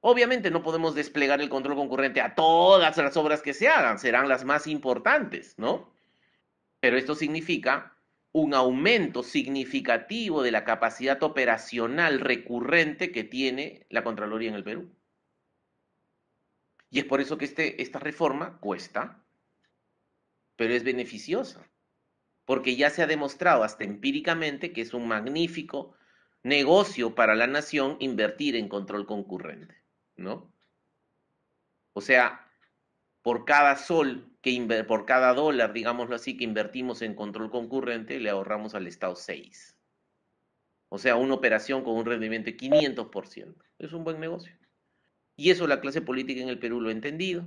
Obviamente no podemos desplegar el control concurrente a todas las obras que se hagan, serán las más importantes, ¿no? Pero esto significa un aumento significativo de la capacidad operacional recurrente que tiene la Contraloría en el Perú. Y es por eso que este, esta reforma cuesta, pero es beneficiosa, porque ya se ha demostrado hasta empíricamente que es un magnífico negocio para la nación invertir en control concurrente. ¿no? O sea, por cada sol, que por cada dólar, digámoslo así, que invertimos en control concurrente, le ahorramos al Estado 6. O sea, una operación con un rendimiento de 500%. Es un buen negocio. Y eso la clase política en el Perú lo ha entendido.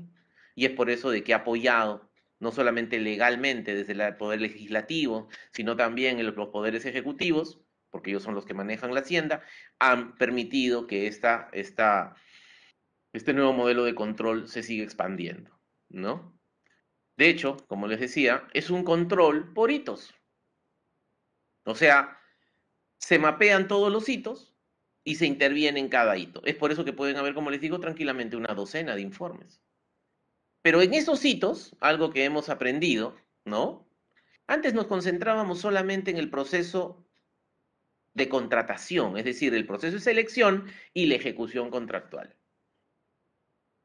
Y es por eso de que ha apoyado, no solamente legalmente desde el poder legislativo, sino también en los poderes ejecutivos, porque ellos son los que manejan la hacienda, han permitido que esta, esta este nuevo modelo de control se sigue expandiendo, ¿no? De hecho, como les decía, es un control por hitos. O sea, se mapean todos los hitos y se interviene en cada hito. Es por eso que pueden haber, como les digo, tranquilamente una docena de informes. Pero en esos hitos, algo que hemos aprendido, ¿no? Antes nos concentrábamos solamente en el proceso de contratación, es decir, el proceso de selección y la ejecución contractual.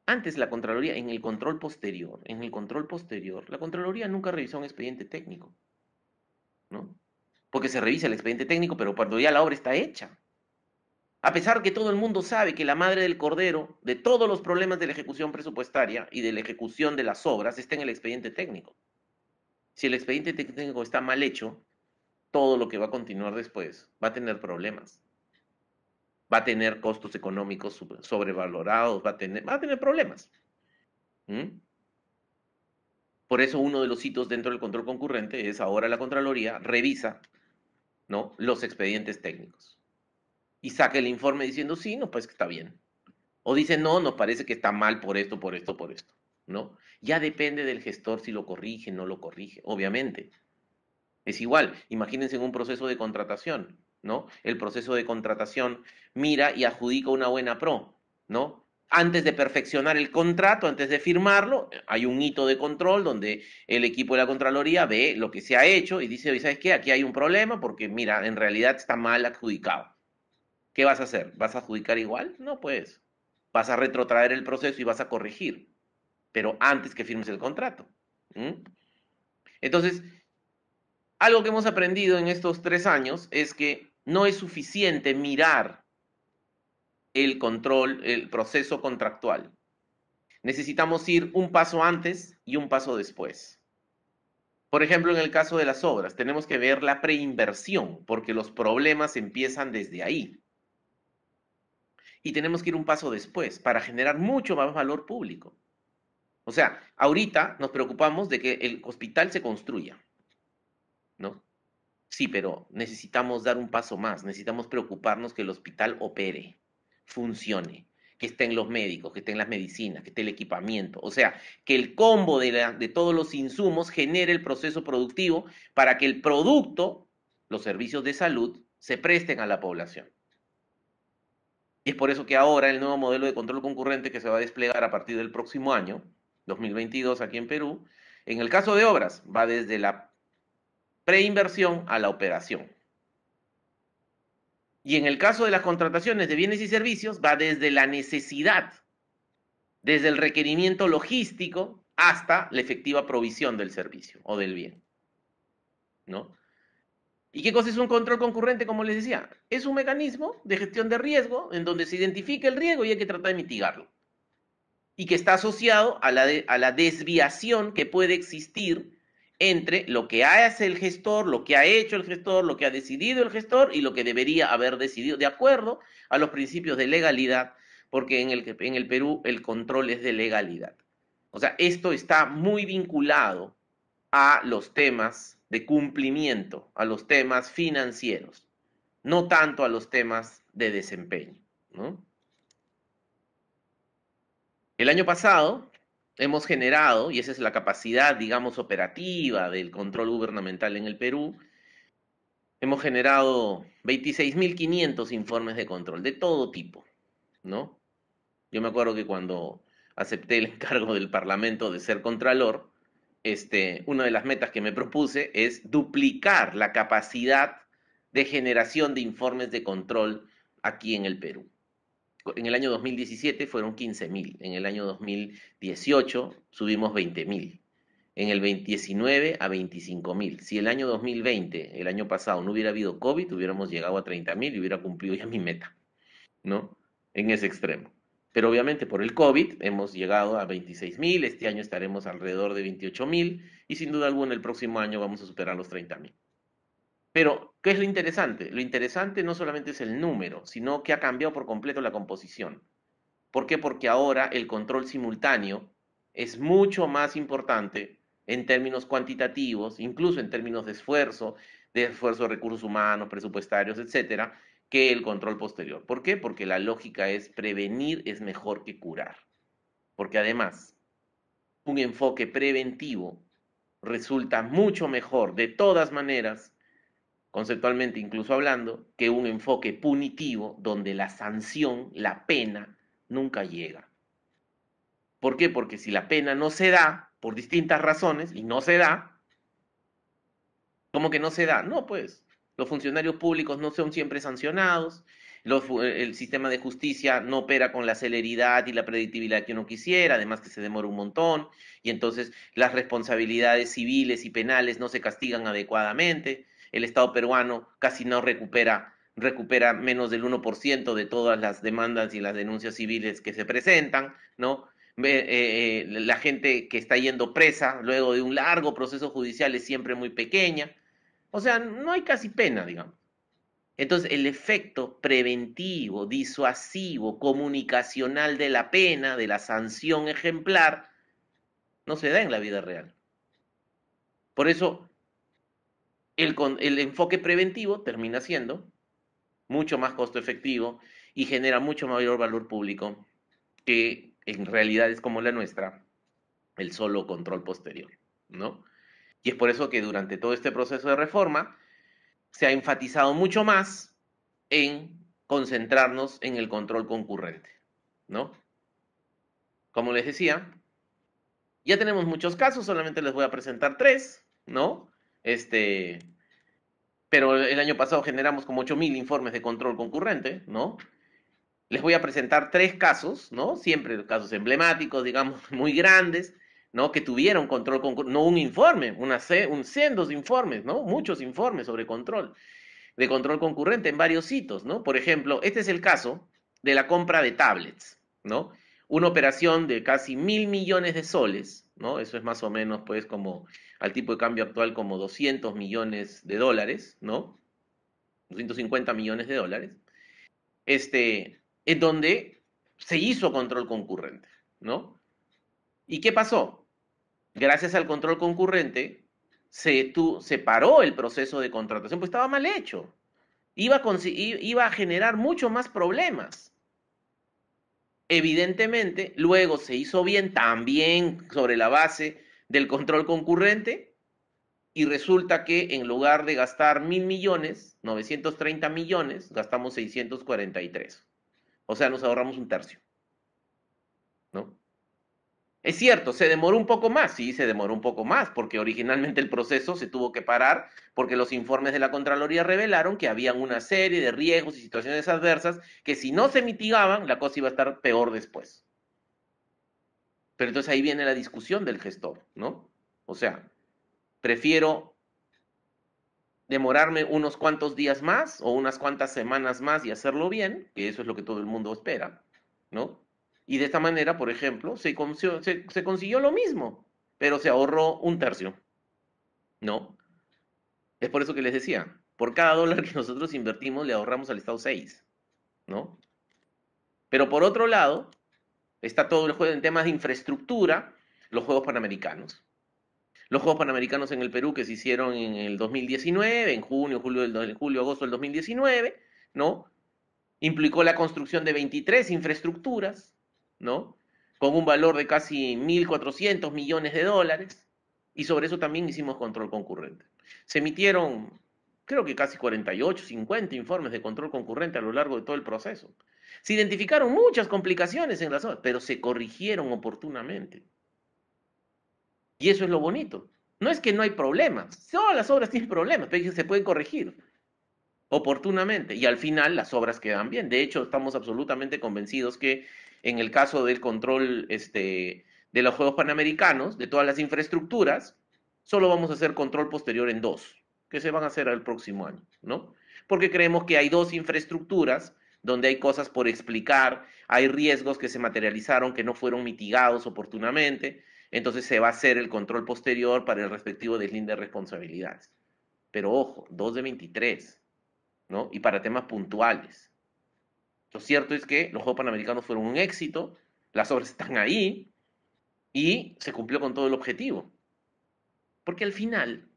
Antes la Contraloría, en el control posterior, en el control posterior, la Contraloría nunca revisó un expediente técnico, ¿no? Porque se revisa el expediente técnico, pero cuando ya la obra está hecha. A pesar que todo el mundo sabe que la madre del cordero de todos los problemas de la ejecución presupuestaria y de la ejecución de las obras está en el expediente técnico. Si el expediente técnico está mal hecho, todo lo que va a continuar después va a tener problemas va a tener costos económicos sobrevalorados, va a tener, va a tener problemas. ¿Mm? Por eso uno de los hitos dentro del control concurrente es ahora la Contraloría revisa ¿no? los expedientes técnicos y saca el informe diciendo, sí, no, parece pues, que está bien. O dice, no, nos parece que está mal por esto, por esto, por esto. ¿no? Ya depende del gestor si lo corrige, no lo corrige, obviamente. Es igual, imagínense en un proceso de contratación. El proceso de contratación mira y adjudica una buena pro, ¿no? Antes de perfeccionar el contrato, antes de firmarlo, eh, hay un hito de control donde el equipo de la Contraloría ve lo que se ha hecho y dice, ¿sabes qué? Aquí hay un problema porque, mira, en realidad está mal adjudicado. ¿Qué vas a hacer? ¿Vas a adjudicar igual? No, pues. Vas a retrotraer el proceso y vas a corregir, pero antes que firmes el contrato. Entonces, algo que hemos aprendido en estos tres años es que no es suficiente mirar el control, el proceso contractual. Necesitamos ir un paso antes y un paso después. Por ejemplo, en el caso de las obras, tenemos que ver la preinversión, porque los problemas empiezan desde ahí. Y tenemos que ir un paso después para generar mucho más valor público. O sea, ahorita nos preocupamos de que el hospital se construya, ¿no? Sí, pero necesitamos dar un paso más, necesitamos preocuparnos que el hospital opere, funcione, que estén los médicos, que estén las medicinas, que esté el equipamiento, o sea, que el combo de, todos los insumos genere el proceso productivo para que el producto, los servicios de salud, se presten a la población. Y es por eso que ahora el nuevo modelo de control concurrente que se va a desplegar a partir del próximo año, 2022, aquí en Perú, en el caso de obras, va desde la preinversión a la operación. Y en el caso de las contrataciones de bienes y servicios, va desde la necesidad, desde el requerimiento logístico, hasta la efectiva provisión del servicio o del bien. ¿No? ¿Y qué cosa es un control concurrente, como les decía? Es un mecanismo de gestión de riesgo en donde se identifica el riesgo y hay que tratar de mitigarlo. Y que está asociado a la, a la desviación que puede existir entre lo que hace el gestor, lo que ha hecho el gestor, lo que ha decidido el gestor y lo que debería haber decidido de acuerdo a los principios de legalidad, porque en el, en el Perú el control es de legalidad. O sea, esto está muy vinculado a los temas de cumplimiento, a los temas financieros, no tanto a los temas de desempeño. El año pasado, hemos generado, y esa es la capacidad, digamos, operativa del control gubernamental en el Perú, hemos generado 26.500 informes de control de todo tipo, ¿no? Yo me acuerdo que cuando acepté el encargo del Parlamento de ser contralor, este, una de las metas que me propuse es duplicar la capacidad de generación de informes de control aquí en el Perú en el año 2017 fueron 15.000, en el año 2018 subimos 20.000, en el 2019 a 25.000. Si el año 2020, el año pasado, no hubiera habido COVID, hubiéramos llegado a 30.000 y hubiera cumplido ya mi meta, ¿no? En ese extremo. Pero obviamente por el COVID hemos llegado a 26.000, este año estaremos alrededor de 28.000 y sin duda alguna el próximo año vamos a superar los 30.000. Pero, ¿qué es lo interesante? Lo interesante no solamente es el número, sino que ha cambiado por completo la composición. ¿Por qué? Porque ahora el control simultáneo es mucho más importante en términos cuantitativos, incluso en términos de esfuerzo, de esfuerzo de recursos humanos, presupuestarios, etcétera, que el control posterior. ¿Por qué? Porque la lógica es prevenir es mejor que curar. Porque además, un enfoque preventivo resulta mucho mejor de todas maneras conceptualmente incluso hablando, que un enfoque punitivo donde la sanción, la pena, nunca llega. ¿Por qué? Porque si la pena no se da por distintas razones y no se da, ¿cómo que no se da? No, pues los funcionarios públicos no son siempre sancionados, eh, el sistema de justicia no opera con la celeridad y la predictibilidad que uno quisiera, además que se demora un montón, y entonces las responsabilidades civiles y penales no se castigan adecuadamente el Estado peruano casi no recupera, recupera menos del 1% de todas las demandas y las denuncias civiles que se presentan, ¿no? Eh, eh, la gente que está yendo presa luego de un largo proceso judicial es siempre muy pequeña. O sea, no hay casi pena, digamos. Entonces, el efecto preventivo, disuasivo, comunicacional de la pena, de la sanción ejemplar, no se da en la vida real. Por eso, el, enfoque preventivo termina siendo mucho más costo efectivo y genera mucho mayor valor público que en realidades como la nuestra, el solo control posterior, ¿no? Y es por eso que durante todo este proceso de reforma se ha enfatizado mucho más en concentrarnos en el control concurrente, ¿no? Como les decía, ya tenemos muchos casos, solamente les voy a presentar tres, ¿no? Este, pero el año pasado generamos como 8.000 informes de control concurrente, ¿no? Les voy a presentar tres casos, ¿no? Siempre casos emblemáticos, digamos, (laughs) muy grandes, ¿no? Que tuvieron control concurrente, no un informe, una, un de informes, ¿no? Muchos informes sobre control, de control concurrente en varios sitios, ¿no? Por ejemplo, este es el caso de la compra de tablets, ¿no? Una operación de casi mil millones de soles, eso es más o menos, pues, como al tipo de cambio actual, como 200 millones de dólares, ¿no? 250 millones de dólares, este, en donde se hizo control concurrente, ¿no? ¿Y qué pasó? Gracias al control concurrente, se, paró el proceso de contratación, pues estaba mal hecho. Iba a, iba a generar mucho más problemas evidentemente luego se hizo bien también sobre la base del control concurrente y resulta que en lugar de gastar mil millones, 930 millones, gastamos 643. O sea, nos ahorramos un tercio. ¿No? Es cierto, se demoró un poco más, sí, se demoró un poco más, porque originalmente el proceso se tuvo que parar porque los informes de la Contraloría revelaron que había una serie de riesgos y situaciones adversas que si no se mitigaban, la cosa iba a estar peor después. Pero entonces ahí viene la discusión del gestor, ¿no? O sea, prefiero demorarme unos cuantos días más o unas cuantas semanas más y hacerlo bien, que eso es lo que todo el mundo espera, ¿no? Y de esta manera, por ejemplo, se consiguió, lo mismo, pero se ahorró un tercio. ¿No? Es por eso que les decía, por cada dólar que nosotros invertimos le ahorramos al Estado 6, ¿no? Pero por otro lado, está todo el juego en temas de infraestructura, los Juegos Panamericanos. Los Juegos Panamericanos en el Perú que se hicieron en el 2019, en junio, julio, julio agosto del 2019, ¿no? Implicó la construcción de 23 infraestructuras, ¿no? Con un valor de casi 1.400 millones de dólares. Y sobre eso también hicimos control concurrente. Se emitieron, creo que casi 48, 50 informes de control concurrente a lo largo de todo el proceso. Se identificaron muchas complicaciones en las obras, pero se corrigieron oportunamente. Y eso es lo bonito. No es que no hay problemas, todas las obras tienen problemas, pero se pueden corregir oportunamente y al final las obras quedan bien. De hecho, estamos absolutamente convencidos que en el caso del control este, de los Juegos Panamericanos, de todas las infraestructuras, solo vamos a hacer control posterior en dos, que se van a hacer al próximo año, ¿no? Porque creemos que hay dos infraestructuras donde hay cosas por explicar, hay riesgos que se materializaron que no fueron mitigados oportunamente, entonces se va a hacer el control posterior para el respectivo deslinde de responsabilidades. Pero ojo, dos de 23, ¿no? Y para temas puntuales. Lo cierto es que los Juegos Panamericanos fueron un éxito, las obras están ahí y se cumplió con todo el objetivo. Porque al final,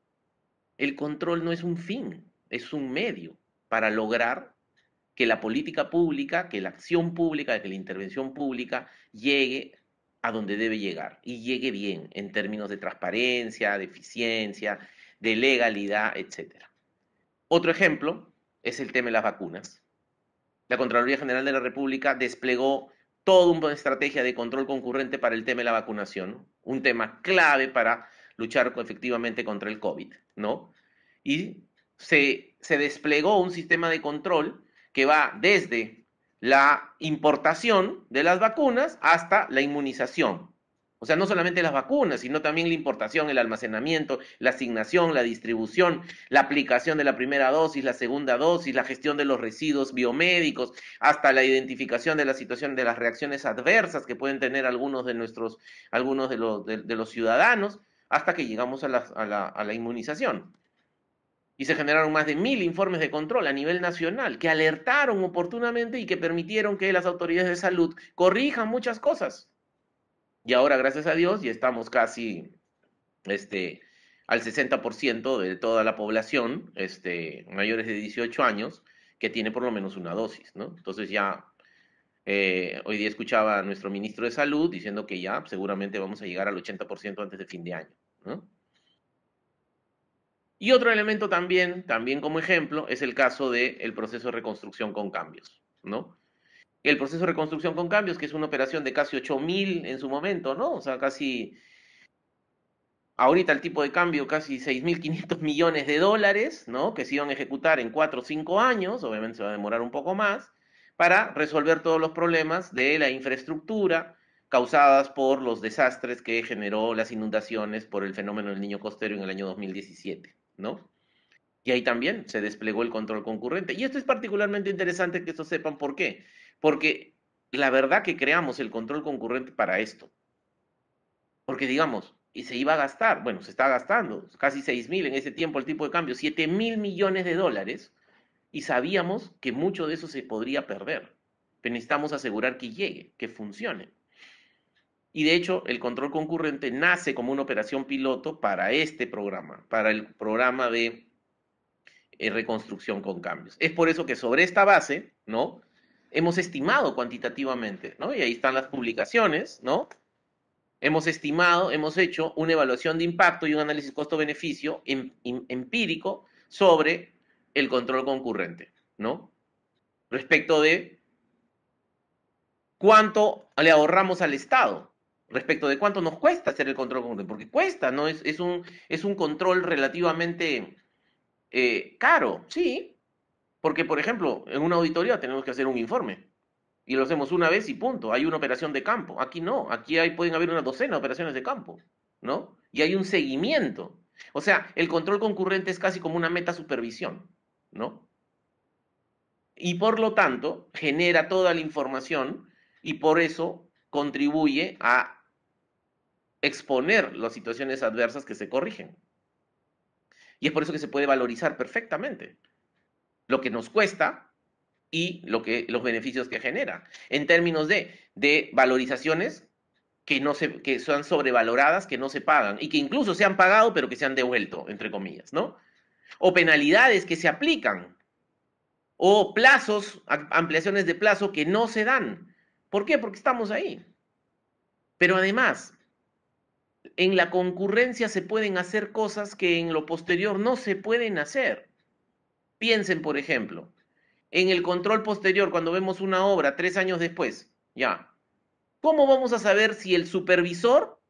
el control no es un fin, es un medio para lograr que la política pública, que la acción pública, que la intervención pública llegue a donde debe llegar y llegue bien en términos de transparencia, de eficiencia, de legalidad, etc. Otro ejemplo es el tema de las vacunas la Contraloría General de la República desplegó toda una estrategia de control concurrente para el tema de la vacunación, un tema clave para luchar efectivamente contra el COVID, ¿no? Y se, se desplegó un sistema de control que va desde la importación de las vacunas hasta la inmunización, o sea, no solamente las vacunas, sino también la importación, el almacenamiento, la asignación, la distribución, la aplicación de la primera dosis, la segunda dosis, la gestión de los residuos biomédicos, hasta la identificación de la situación de las reacciones adversas que pueden tener algunos de nuestros, algunos de los, ciudadanos, hasta que llegamos a la inmunización. Y se generaron más de mil informes de control a nivel nacional que alertaron oportunamente y que permitieron que las autoridades de salud corrijan muchas cosas. Y ahora, gracias a Dios, ya estamos casi este, al 60% de toda la población este, mayores de 18 años que tiene por lo menos una dosis, ¿no? Entonces ya, eh, hoy día escuchaba a nuestro ministro de Salud diciendo que ya seguramente vamos a llegar al 80% antes de fin de año, ¿no? Y otro elemento también, también como ejemplo, es el caso del proceso de reconstrucción con cambios, ¿no? el proceso de reconstrucción con cambios, que es una operación de casi 8.000 en su momento, ¿no? O sea, casi, ahorita el tipo de cambio casi 6.500 millones de dólares, ¿no? Que se iban a ejecutar en 4 o 5 años, obviamente se va a demorar un poco más, para resolver todos los problemas de la infraestructura causadas por los desastres que generó las inundaciones por el fenómeno del niño costero en el año 2017, ¿no? Y ahí también se desplegó el control concurrente. Y esto es particularmente interesante que esto sepan por qué. Porque la verdad que creamos el control concurrente para esto. Porque digamos, y se iba a gastar, bueno, se está gastando casi 6 mil en ese tiempo el tipo de cambio, 7 mil millones de dólares, y sabíamos que mucho de eso se podría perder. Pero necesitamos asegurar que llegue, que funcione. Y de hecho, el control concurrente nace como una operación piloto para este programa, para el programa de eh, reconstrucción con cambios. Es por eso que sobre esta base, ¿no? hemos estimado cuantitativamente, ¿no? Y ahí están las publicaciones, ¿no? Hemos estimado, hemos hecho una evaluación de impacto y un análisis costo-beneficio em, em, empírico sobre el control concurrente, ¿no? Respecto de cuánto le ahorramos al Estado, respecto de cuánto nos cuesta hacer el control concurrente, porque cuesta, ¿no? Es, un, es un control relativamente eh, caro, sí, porque, por ejemplo, en una auditoría tenemos que hacer un informe y lo hacemos una vez y punto. Hay una operación de campo. Aquí no, aquí hay, pueden haber una docena de operaciones de campo, ¿no? Y hay un seguimiento. O sea, el control concurrente es casi como una meta supervisión, ¿no? Y por lo tanto, genera toda la información y por eso contribuye a exponer las situaciones adversas que se corrigen. Y es por eso que se puede valorizar perfectamente lo que nos cuesta y lo que, los beneficios que genera. En términos de, de valorizaciones que, no se, que son sobrevaloradas, que no se pagan y que incluso se han pagado pero que se han devuelto, entre comillas, ¿no? O penalidades que se aplican o plazos, ampliaciones de plazo que no se dan. ¿Por qué? Porque estamos ahí. Pero además, en la concurrencia se pueden hacer cosas que en lo posterior no se pueden hacer. Piensen, por ejemplo, en el control posterior, cuando vemos una obra tres años después, ya. ¿Cómo vamos a saber si el supervisor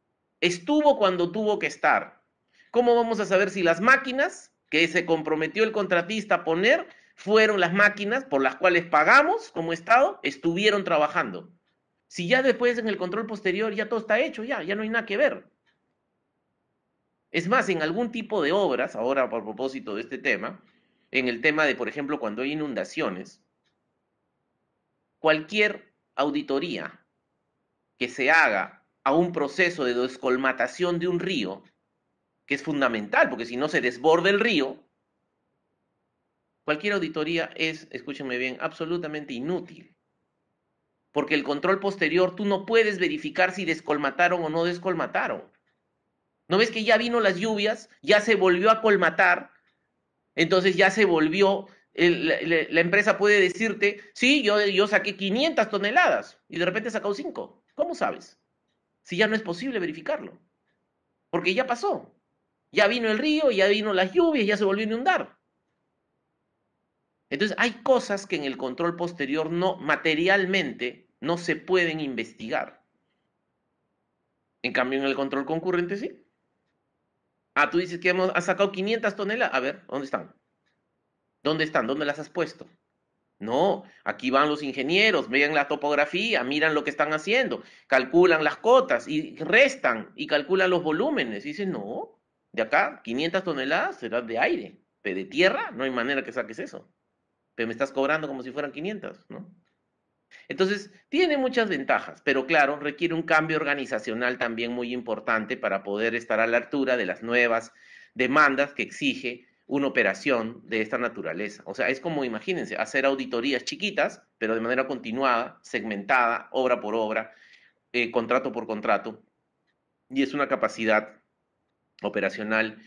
estuvo cuando tuvo que estar? ¿Cómo vamos a saber si las máquinas que se comprometió el contratista a poner fueron las máquinas por las cuales pagamos como Estado, estuvieron trabajando? Si ya después en el control posterior ya todo está hecho, ya, ya no hay nada que ver. Es más, en algún tipo de obras, ahora por propósito de este tema, en el tema de, por ejemplo, cuando hay inundaciones, cualquier auditoría que se haga a un proceso de descolmatación de un río, que es fundamental, porque si no se desborda el río, cualquier auditoría es, escúchenme bien, absolutamente inútil. Porque el control posterior, tú no puedes verificar si descolmataron o no descolmataron. ¿No ves que ya vino las lluvias, ya se volvió a colmatar entonces ya se volvió, la, empresa puede decirte, sí, yo, yo saqué 500 toneladas y de repente he sacado 5. ¿Cómo sabes? Si ya no es posible verificarlo. Porque ya pasó. Ya vino el río, ya vino las lluvias, ya se volvió a inundar. Entonces hay cosas que en el control posterior no materialmente no se pueden investigar. En cambio en el control concurrente sí. Ah, tú dices que hemos, has sacado 500 toneladas. A ver, ¿dónde están? ¿Dónde están? ¿Dónde las has puesto? No, aquí van los ingenieros, vean la topografía, miran lo que están haciendo, calculan las cotas y restan y calculan los volúmenes. Y dicen, no, de acá 500 toneladas será de aire, pero de tierra no hay manera que saques eso. Pero me estás cobrando como si fueran 500, ¿no? Entonces, tiene muchas ventajas, pero claro, requiere un cambio organizacional también muy importante para poder estar a la altura de las nuevas demandas que exige una operación de esta naturaleza. O sea, es como, imagínense, hacer auditorías chiquitas, pero de manera continuada, segmentada, obra por obra, eh, contrato por contrato, y es una capacidad operacional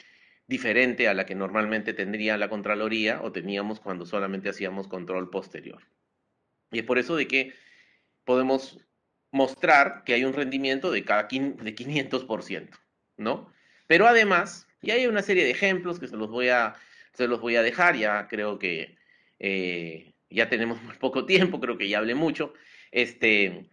diferente a la que normalmente tendría la Contraloría o teníamos cuando solamente hacíamos control posterior. Y es por eso de que podemos mostrar que hay un rendimiento de cada de 500%, ¿no? Pero además, y hay una serie de ejemplos que se los voy a, se los voy a dejar, ya creo que eh, ya tenemos (laughs) muy poco tiempo, creo que ya hablé mucho, este,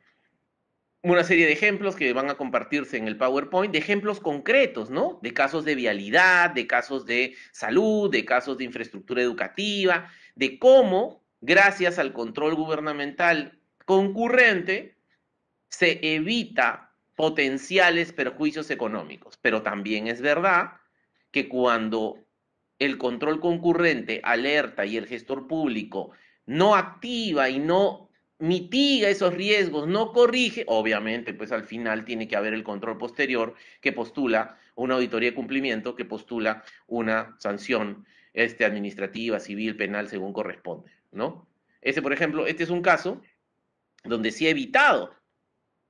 una serie de ejemplos que van a compartirse en el PowerPoint, de ejemplos concretos, ¿no? De casos de vialidad, de casos de salud, de casos de infraestructura educativa, de cómo gracias al control gubernamental concurrente, se evita potenciales perjuicios económicos. Pero también es verdad que cuando el control concurrente alerta y el gestor público no activa y no mitiga esos riesgos, no corrige, obviamente, pues al final tiene que haber el control posterior que postula una auditoría de cumplimiento, que postula una sanción este, administrativa, civil, penal, según corresponde. ¿no? Ese, por ejemplo, este es un caso donde se ha evitado.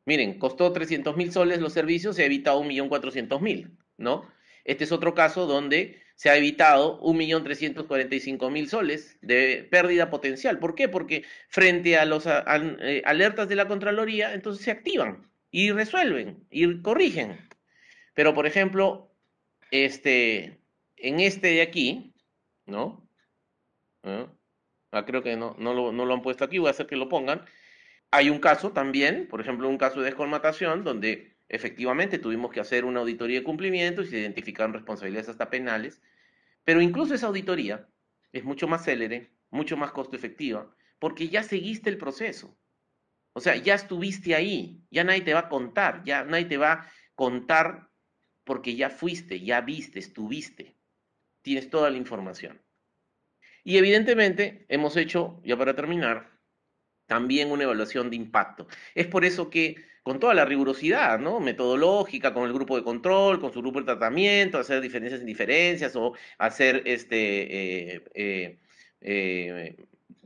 Miren, costó 300 mil soles los servicios, se ha evitado 1.400.000, ¿no? Este es otro caso donde se ha evitado 1.345.000 soles de pérdida potencial. ¿Por qué? Porque frente a los eh, alertas de la Contraloría, entonces se activan y resuelven y corrigen. Pero, por ejemplo, este, en este de aquí, ¿no? ¿No? ¿Eh? Ah, creo que no, no lo, han puesto aquí, voy a hacer que lo pongan. Hay un caso también, por ejemplo, un caso de descolmatación, donde efectivamente tuvimos que hacer una auditoría de cumplimiento y se identificaron responsabilidades hasta penales, pero incluso esa auditoría es mucho más célere, mucho más costo efectiva, porque ya seguiste el proceso. O sea, ya estuviste ahí, ya nadie te va a contar, ya nadie te va a contar porque ya fuiste, ya viste, estuviste, tienes toda la información. Y evidentemente hemos hecho, ya para terminar, también una evaluación de impacto. Es por eso que con toda la rigurosidad metodológica, con el grupo de control, con su grupo de tratamiento, hacer diferencias en diferencias o hacer este eh, eh, eh,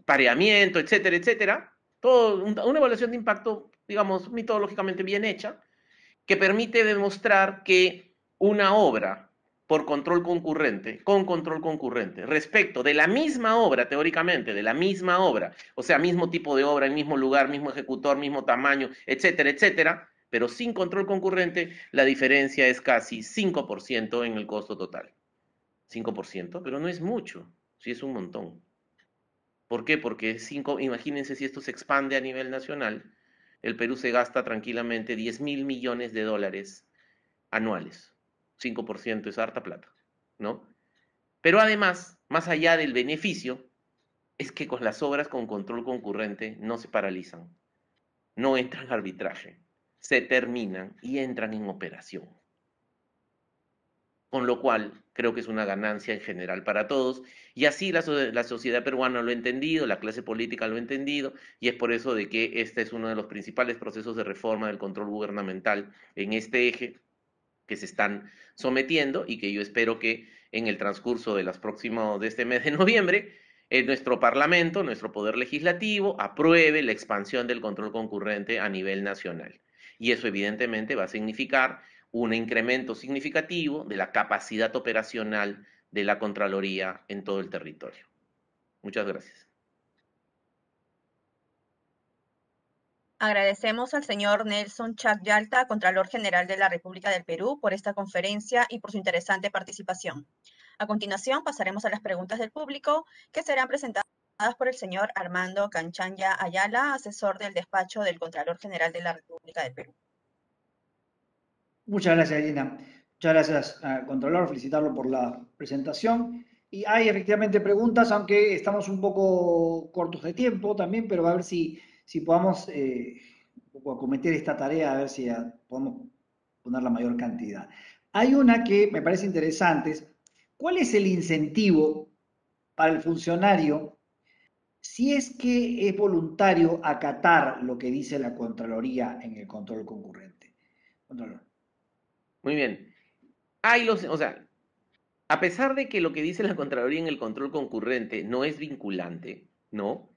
pareamiento, etcétera, etcétera. Todo, una evaluación de impacto, digamos, metodológicamente bien hecha, que permite demostrar que una obra por control concurrente, con control concurrente, respecto de la misma obra, teóricamente, de la misma obra, o sea, mismo tipo de obra, el mismo lugar, mismo ejecutor, mismo tamaño, etcétera, etcétera, pero sin control concurrente, la diferencia es casi 5% en el costo total. 5%, pero no es mucho, sí es un montón. ¿Por qué? Porque cinco imagínense si esto se expande a nivel nacional, el Perú se gasta tranquilamente 10 mil millones de dólares anuales 5% es harta plata, ¿no? Pero además, más allá del beneficio, es que con las obras con control concurrente no se paralizan, no entran arbitraje, se terminan y entran en operación. Con lo cual, creo que es una ganancia en general para todos. Y así la sociedad peruana lo ha entendido, la clase política lo ha entendido, y es por eso de que este es uno de los principales procesos de reforma del control gubernamental en este eje, que se están sometiendo y que yo espero que en el transcurso de las próximas de este mes de noviembre eh, nuestro Parlamento, nuestro Poder Legislativo, apruebe la expansión del control concurrente a nivel nacional. Y eso evidentemente va a significar un incremento significativo de la capacidad operacional de la Contraloría en todo el territorio. Muchas gracias. Agradecemos al señor Nelson Chat Yalta, Contralor General de la República del Perú, por esta conferencia y por su interesante participación. A continuación, pasaremos a las preguntas del público, que serán presentadas por el señor Armando Canchanya Ayala, asesor del despacho del Contralor General de la República del Perú. Muchas gracias, Lina. Muchas gracias, Contralor, felicitarlo por la presentación. Y hay efectivamente preguntas, aunque estamos un poco cortos de tiempo también, pero a ver si si podamos eh, acometer esta tarea, a ver si podemos poner la mayor cantidad. Hay una que me parece interesante, ¿cuál es el incentivo para el funcionario si es que es voluntario acatar lo que dice la Contraloría en el control concurrente? Muy bien. Hay los, o sea, a pesar de que lo que dice la Contraloría en el control concurrente no es vinculante, ¿no?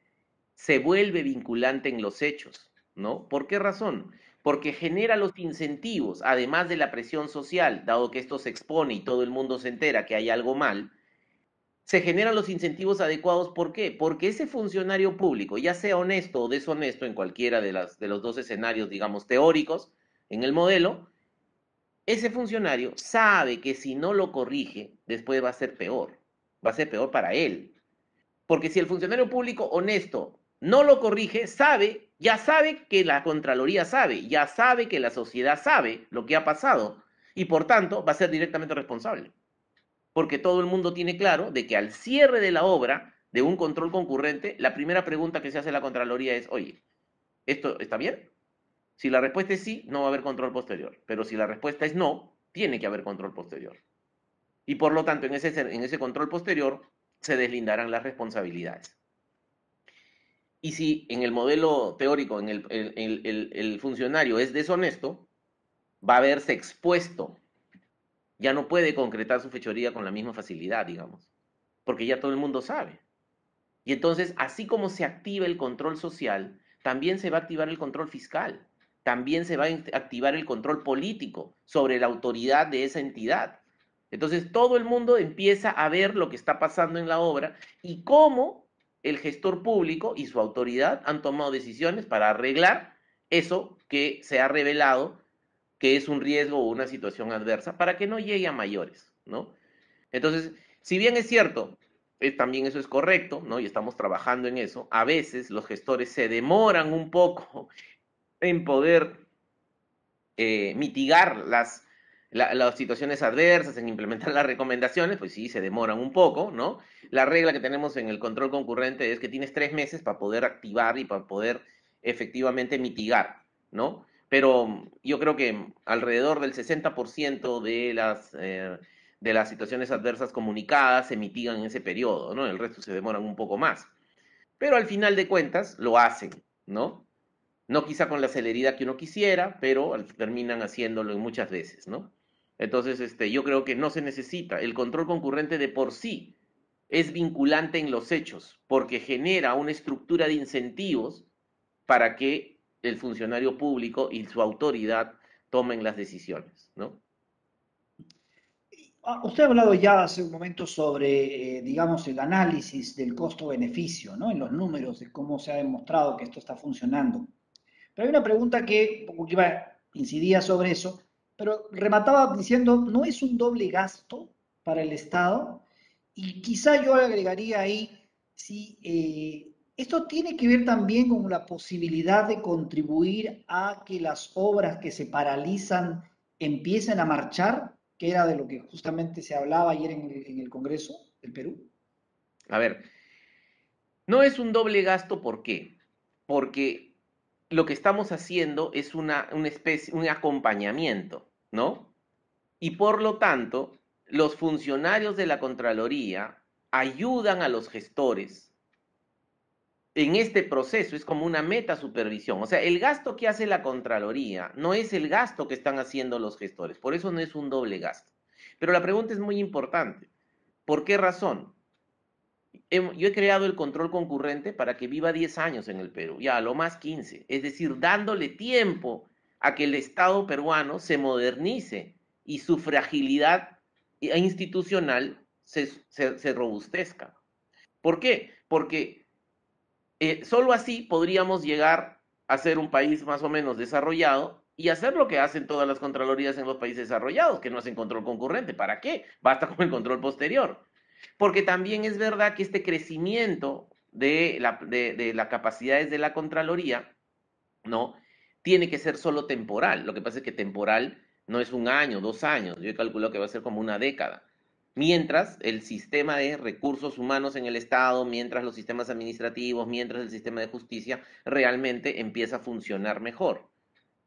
se vuelve vinculante en los hechos, ¿no? ¿Por qué razón? Porque genera los incentivos, además de la presión social, dado que esto se expone y todo el mundo se entera que hay algo mal, se generan los incentivos adecuados. ¿Por qué? Porque ese funcionario público, ya sea honesto o deshonesto en cualquiera de, las, de los dos escenarios, digamos, teóricos en el modelo, ese funcionario sabe que si no lo corrige, después va a ser peor. Va a ser peor para él. Porque si el funcionario público honesto no lo corrige, sabe, ya sabe que la Contraloría sabe, ya sabe que la sociedad sabe lo que ha pasado y por tanto va a ser directamente responsable. Porque todo el mundo tiene claro de que al cierre de la obra de un control concurrente, la primera pregunta que se hace la Contraloría es, oye, ¿esto está bien? Si la respuesta es sí, no va a haber control posterior. Pero si la respuesta es no, tiene que haber control posterior. Y por lo tanto, en ese, en ese control posterior se deslindarán las responsabilidades. Y si en el modelo teórico, en el, el, funcionario es deshonesto, va a verse expuesto. Ya no puede concretar su fechoría con la misma facilidad, digamos, porque ya todo el mundo sabe. Y entonces, así como se activa el control social, también se va a activar el control fiscal, también se va a activar el control político sobre la autoridad de esa entidad. Entonces, todo el mundo empieza a ver lo que está pasando en la obra y cómo el gestor público y su autoridad han tomado decisiones para arreglar eso que se ha revelado que es un riesgo o una situación adversa para que no llegue a mayores, ¿no? Entonces, si bien es cierto, también eso es correcto, ¿no? Y estamos trabajando en eso, a veces los gestores se demoran un poco en poder eh, mitigar las las situaciones adversas, en implementar las recomendaciones, pues sí, se demoran un poco, ¿no? La regla que tenemos en el control concurrente es que tienes tres meses para poder activar y para poder efectivamente mitigar, ¿no? Pero yo creo que alrededor del 60% de las, eh, de las situaciones adversas comunicadas se mitigan en ese periodo, ¿no? El resto se demoran un poco más. Pero al final de cuentas lo hacen, ¿no? No quizá con la celeridad que uno quisiera, pero terminan haciéndolo muchas veces, ¿no? Entonces, este, yo creo que no se necesita. El control concurrente de por sí es vinculante en los hechos, porque genera una estructura de incentivos para que el funcionario público y su autoridad tomen las decisiones, ¿no? Ah, usted ha hablado ya hace un momento sobre, eh, digamos, el análisis del costo-beneficio, ¿no? En los números, de cómo se ha demostrado que esto está funcionando. Pero hay una pregunta que, incidía sobre eso, pero remataba diciendo, no es un doble gasto para el Estado. Y quizá yo agregaría ahí, si eh, esto tiene que ver también con la posibilidad de contribuir a que las obras que se paralizan empiecen a marchar, que era de lo que justamente se hablaba ayer en el, en el Congreso del Perú. A ver, no es un doble gasto, ¿por qué? Porque lo que estamos haciendo es una, una especie, un acompañamiento. ¿no? Y por lo tanto, los funcionarios de la Contraloría ayudan a los gestores en este proceso, es como una meta supervisión. O sea, el gasto que hace la Contraloría no es el gasto que están haciendo los gestores, por eso no es un doble gasto. Pero la pregunta es muy importante. ¿Por qué razón? Yo he creado el control concurrente para que viva 10 años en el Perú, ya a lo más 15, es decir, dándole tiempo a que el Estado peruano se modernice y su fragilidad institucional se, robustezca. ¿Por qué? Porque eh, solo así podríamos llegar a ser un país más o menos desarrollado y hacer lo que hacen todas las contralorías en los países desarrollados, que no hacen control concurrente. ¿Para qué? Basta con el control posterior. Porque también es verdad que este crecimiento de, la, de las capacidades de la Contraloría, ¿no? tiene que ser solo temporal. Lo que pasa es que temporal no es un año, dos años. Yo he calculo que va a ser como una década. Mientras el sistema de recursos humanos en el Estado, mientras los sistemas administrativos, mientras el sistema de justicia realmente empieza a funcionar mejor.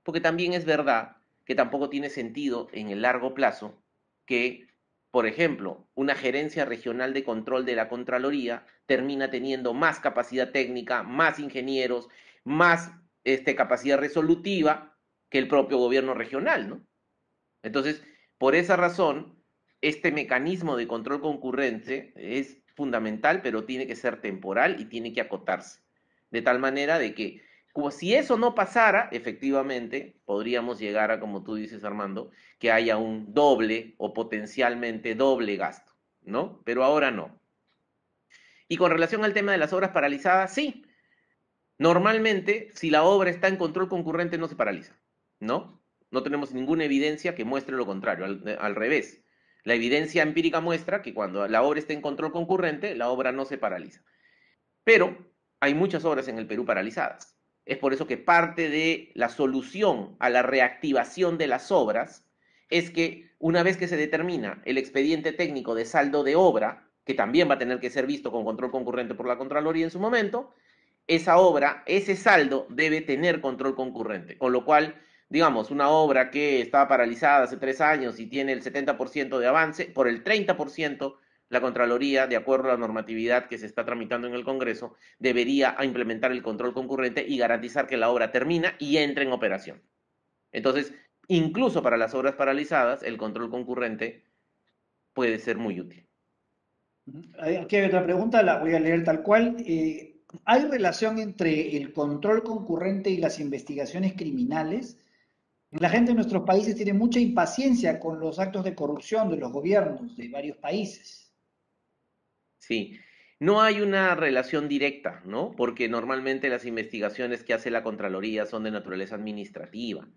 Porque también es verdad que tampoco tiene sentido en el largo plazo que, por ejemplo, una gerencia regional de control de la Contraloría termina teniendo más capacidad técnica, más ingenieros, más este, capacidad resolutiva que el propio gobierno regional, ¿no? Entonces, por esa razón, este mecanismo de control concurrente es fundamental, pero tiene que ser temporal y tiene que acotarse. De tal manera de que, como si eso no pasara, efectivamente, podríamos llegar a, como tú dices, Armando, que haya un doble o potencialmente doble gasto, ¿no? Pero ahora no. Y con relación al tema de las obras paralizadas, sí, Normalmente, si la obra está en control concurrente, no se paraliza, ¿no? No tenemos ninguna evidencia que muestre lo contrario, eh, al, revés. La evidencia empírica muestra que cuando la obra está en control concurrente, la obra no se paraliza. Pero hay muchas obras en el Perú paralizadas. Es por eso que parte de la solución a la reactivación de las obras es que una vez que se determina el expediente técnico de saldo de obra, que también va a tener que ser visto con control concurrente por la Contraloría en su momento, esa obra, ese saldo debe tener control concurrente, con lo cual, digamos, una obra que estaba paralizada hace tres años y tiene el 70% de avance, por el 30% la Contraloría, de acuerdo a la normatividad que se está tramitando en el Congreso, debería implementar el control concurrente y garantizar que la obra termina y entre en operación. Entonces, incluso para las obras paralizadas, el control concurrente puede ser muy útil. Aquí hay otra pregunta, la voy a leer tal cual. Eh, ¿Hay relación entre el control concurrente y las investigaciones criminales? La gente de nuestros países tiene mucha impaciencia con los actos de corrupción de los gobiernos de varios países. Sí, no hay una relación directa, ¿no? Porque normalmente las investigaciones que hace la Contraloría son de naturaleza administrativa.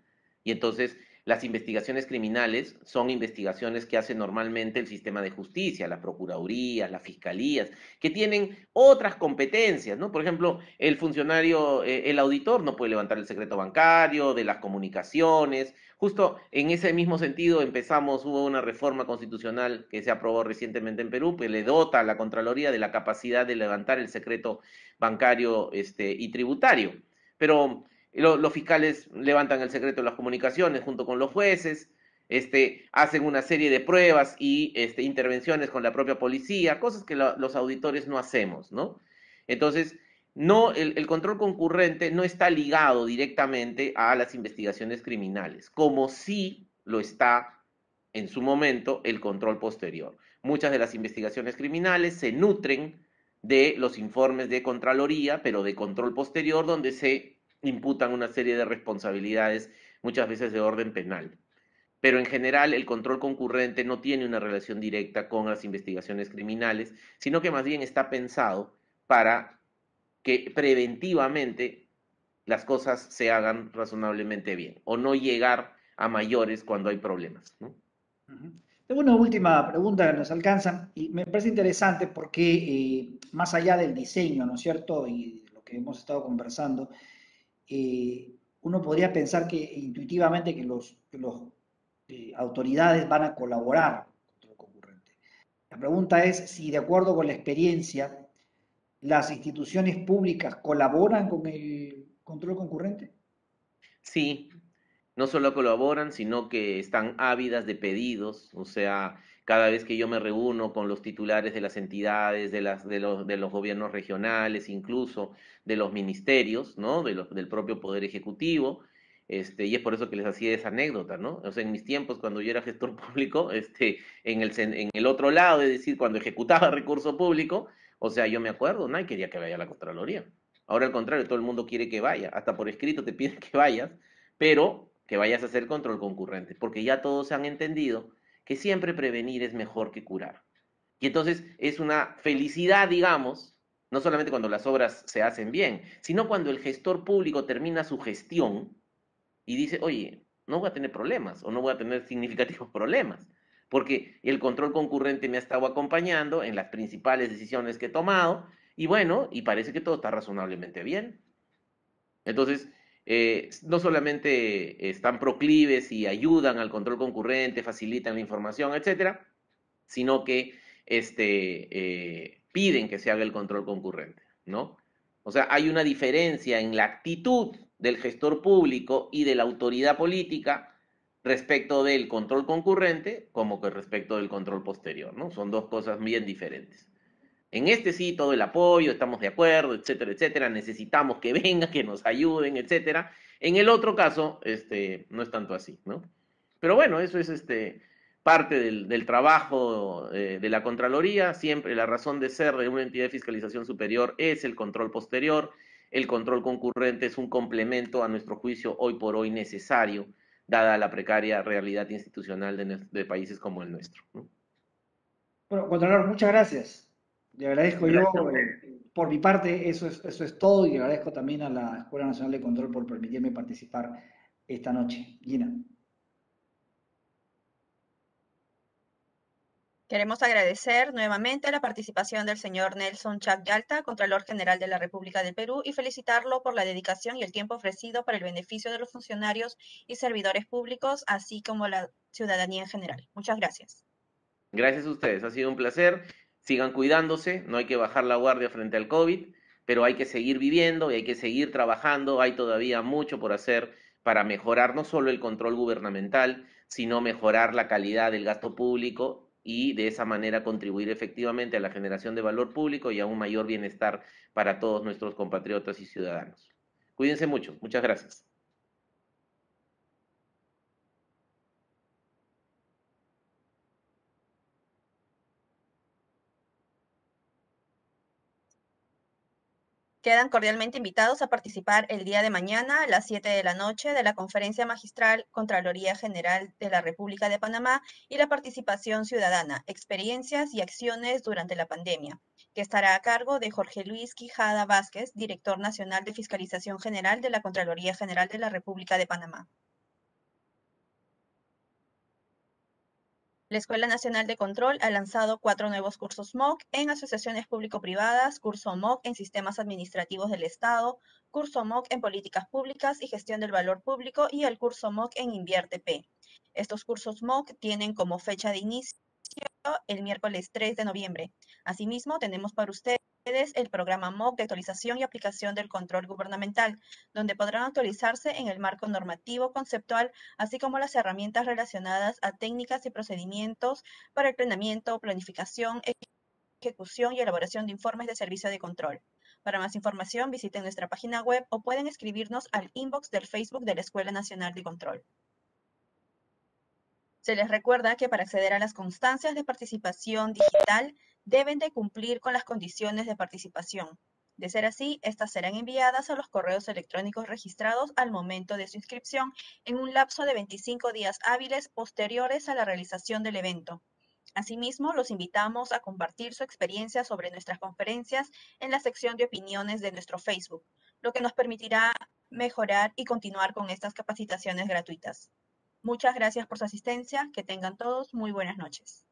Y entonces las investigaciones criminales son investigaciones que hace normalmente el sistema de justicia, la procuraduría, las fiscalías, que tienen otras competencias, ¿no? Por ejemplo, el funcionario, eh, el auditor no puede levantar el secreto bancario, de las comunicaciones. Justo en ese mismo sentido empezamos, hubo una reforma constitucional que se aprobó recientemente en Perú, que pues le dota a la Contraloría de la capacidad de levantar el secreto bancario este, y tributario. Pero los fiscales levantan el secreto de las comunicaciones junto con los jueces, este, hacen una serie de pruebas y este, intervenciones con la propia policía, cosas que los auditores no hacemos, ¿no? Entonces, no, el, el, control concurrente no está ligado directamente a las investigaciones criminales, como sí lo está en su momento el control posterior. Muchas de las investigaciones criminales se nutren de los informes de Contraloría, pero de control posterior, donde se imputan una serie de responsabilidades, muchas veces de orden penal. Pero en general el control concurrente no tiene una relación directa con las investigaciones criminales, sino que más bien está pensado para que preventivamente las cosas se hagan razonablemente bien o no llegar a mayores cuando hay problemas. Tengo una última pregunta que nos alcanza y me parece interesante porque eh, más allá del diseño, ¿no es cierto? Y lo que hemos estado conversando, eh, uno podría pensar que intuitivamente que los, eh, autoridades van a colaborar con el concurrente. La pregunta es si de acuerdo con la experiencia las instituciones públicas colaboran con el control concurrente. Sí, no solo colaboran, sino que están ávidas de pedidos, o sea, cada vez que yo me reúno con los titulares de las entidades, de, las, de, los, de los gobiernos regionales, incluso de los ministerios, ¿no? del propio Poder Ejecutivo. Este, y es por eso que les hacía esa anécdota, ¿no? O sea, en mis tiempos, cuando yo era gestor (laughs) público, este, en, el, en el otro lado, es decir, cuando ejecutaba (laughs) recurso público, o sea, yo me acuerdo, nadie quería que vaya a la Contraloría. Ahora al contrario, todo el mundo quiere que vaya, hasta por escrito te piden que vayas, pero que vayas a hacer control concurrente, porque ya todos se han entendido que siempre prevenir es mejor que curar. Y entonces es una felicidad, digamos, no solamente cuando las obras se hacen bien, sino cuando el gestor público termina su gestión y dice, oye, no voy a tener problemas o no voy a tener significativos (laughs) problemas, porque el control concurrente me ha estado acompañando en las principales decisiones que he tomado y bueno, y parece que todo está razonablemente bien. Entonces, eh, no solamente están proclives y ayudan al control concurrente, facilitan la información, etcétera, sino que este, eh, piden que se haga el control concurrente, ¿no? O sea, hay una diferencia en la actitud del gestor público y de la autoridad política respecto del control concurrente como que respecto del control posterior, ¿no? Son dos cosas bien diferentes en este sí todo el apoyo, estamos de acuerdo, etcétera, etcétera, necesitamos que (laughs) venga, que nos ayuden, etcétera. En el otro caso, este, no es tanto así, ¿no? Pero bueno, eso es este, parte del, trabajo eh, de la Contraloría, siempre la razón de ser de una entidad de fiscalización superior es el control posterior, el control concurrente es un complemento a nuestro juicio hoy por hoy necesario, dada la precaria realidad institucional de, países como el nuestro. Bueno, Contralor, muchas gracias. Le agradezco yo, eh, por mi parte, eso es, eso es todo y le agradezco también a la Escuela Nacional de Control por permitirme participar esta noche. Gina. Queremos agradecer nuevamente la participación del señor Nelson Chac Contralor General de la República del Perú, y felicitarlo por la dedicación y el tiempo ofrecido para el beneficio de los funcionarios y servidores públicos, así como la ciudadanía en general. Muchas gracias. Gracias a ustedes, ha sido un placer sigan cuidándose, no hay que bajar la guardia frente al COVID, pero hay que seguir viviendo y hay que seguir trabajando, hay todavía mucho por hacer para mejorar no solo el control gubernamental, sino mejorar la calidad del gasto público y de esa manera contribuir efectivamente a la generación de valor público y a un mayor bienestar para todos nuestros compatriotas y ciudadanos. Cuídense mucho, muchas gracias. Quedan cordialmente invitados a participar el día de mañana a las 7 de la noche de la Conferencia Magistral Contraloría General de la República de Panamá y la Participación Ciudadana, Experiencias y Acciones durante la Pandemia, que estará a cargo de Jorge Luis Quijada Vázquez, Director Nacional de Fiscalización General de la Contraloría General de la República de Panamá. La Escuela Nacional de Control ha lanzado cuatro nuevos cursos MOOC en asociaciones público-privadas, curso MOOC en sistemas administrativos del Estado, curso MOOC en políticas públicas y gestión del valor público y el curso MOOC en Invierte P. Estos cursos MOOC tienen como fecha de inicio el miércoles 3 de noviembre. Asimismo, tenemos para ustedes el programa MOOC de actualización y aplicación del control gubernamental, donde podrán actualizarse en el marco normativo conceptual, así como las herramientas relacionadas a técnicas y procedimientos para el planeamiento, planificación, ejecución y elaboración de informes de servicio de control. Para más información, visiten nuestra página web o pueden escribirnos al inbox del Facebook de la Escuela Nacional de Control. Se les recuerda que para acceder a las constancias de participación digital deben de cumplir con las condiciones de participación. De ser así, estas serán enviadas a los correos electrónicos registrados al momento de su inscripción en un lapso de 25 días hábiles posteriores a la realización del evento. Asimismo, los invitamos a compartir su experiencia sobre nuestras conferencias en la sección de opiniones de nuestro Facebook, lo que nos permitirá mejorar y continuar con estas capacitaciones gratuitas. Muchas gracias por su asistencia. Que tengan todos muy buenas noches.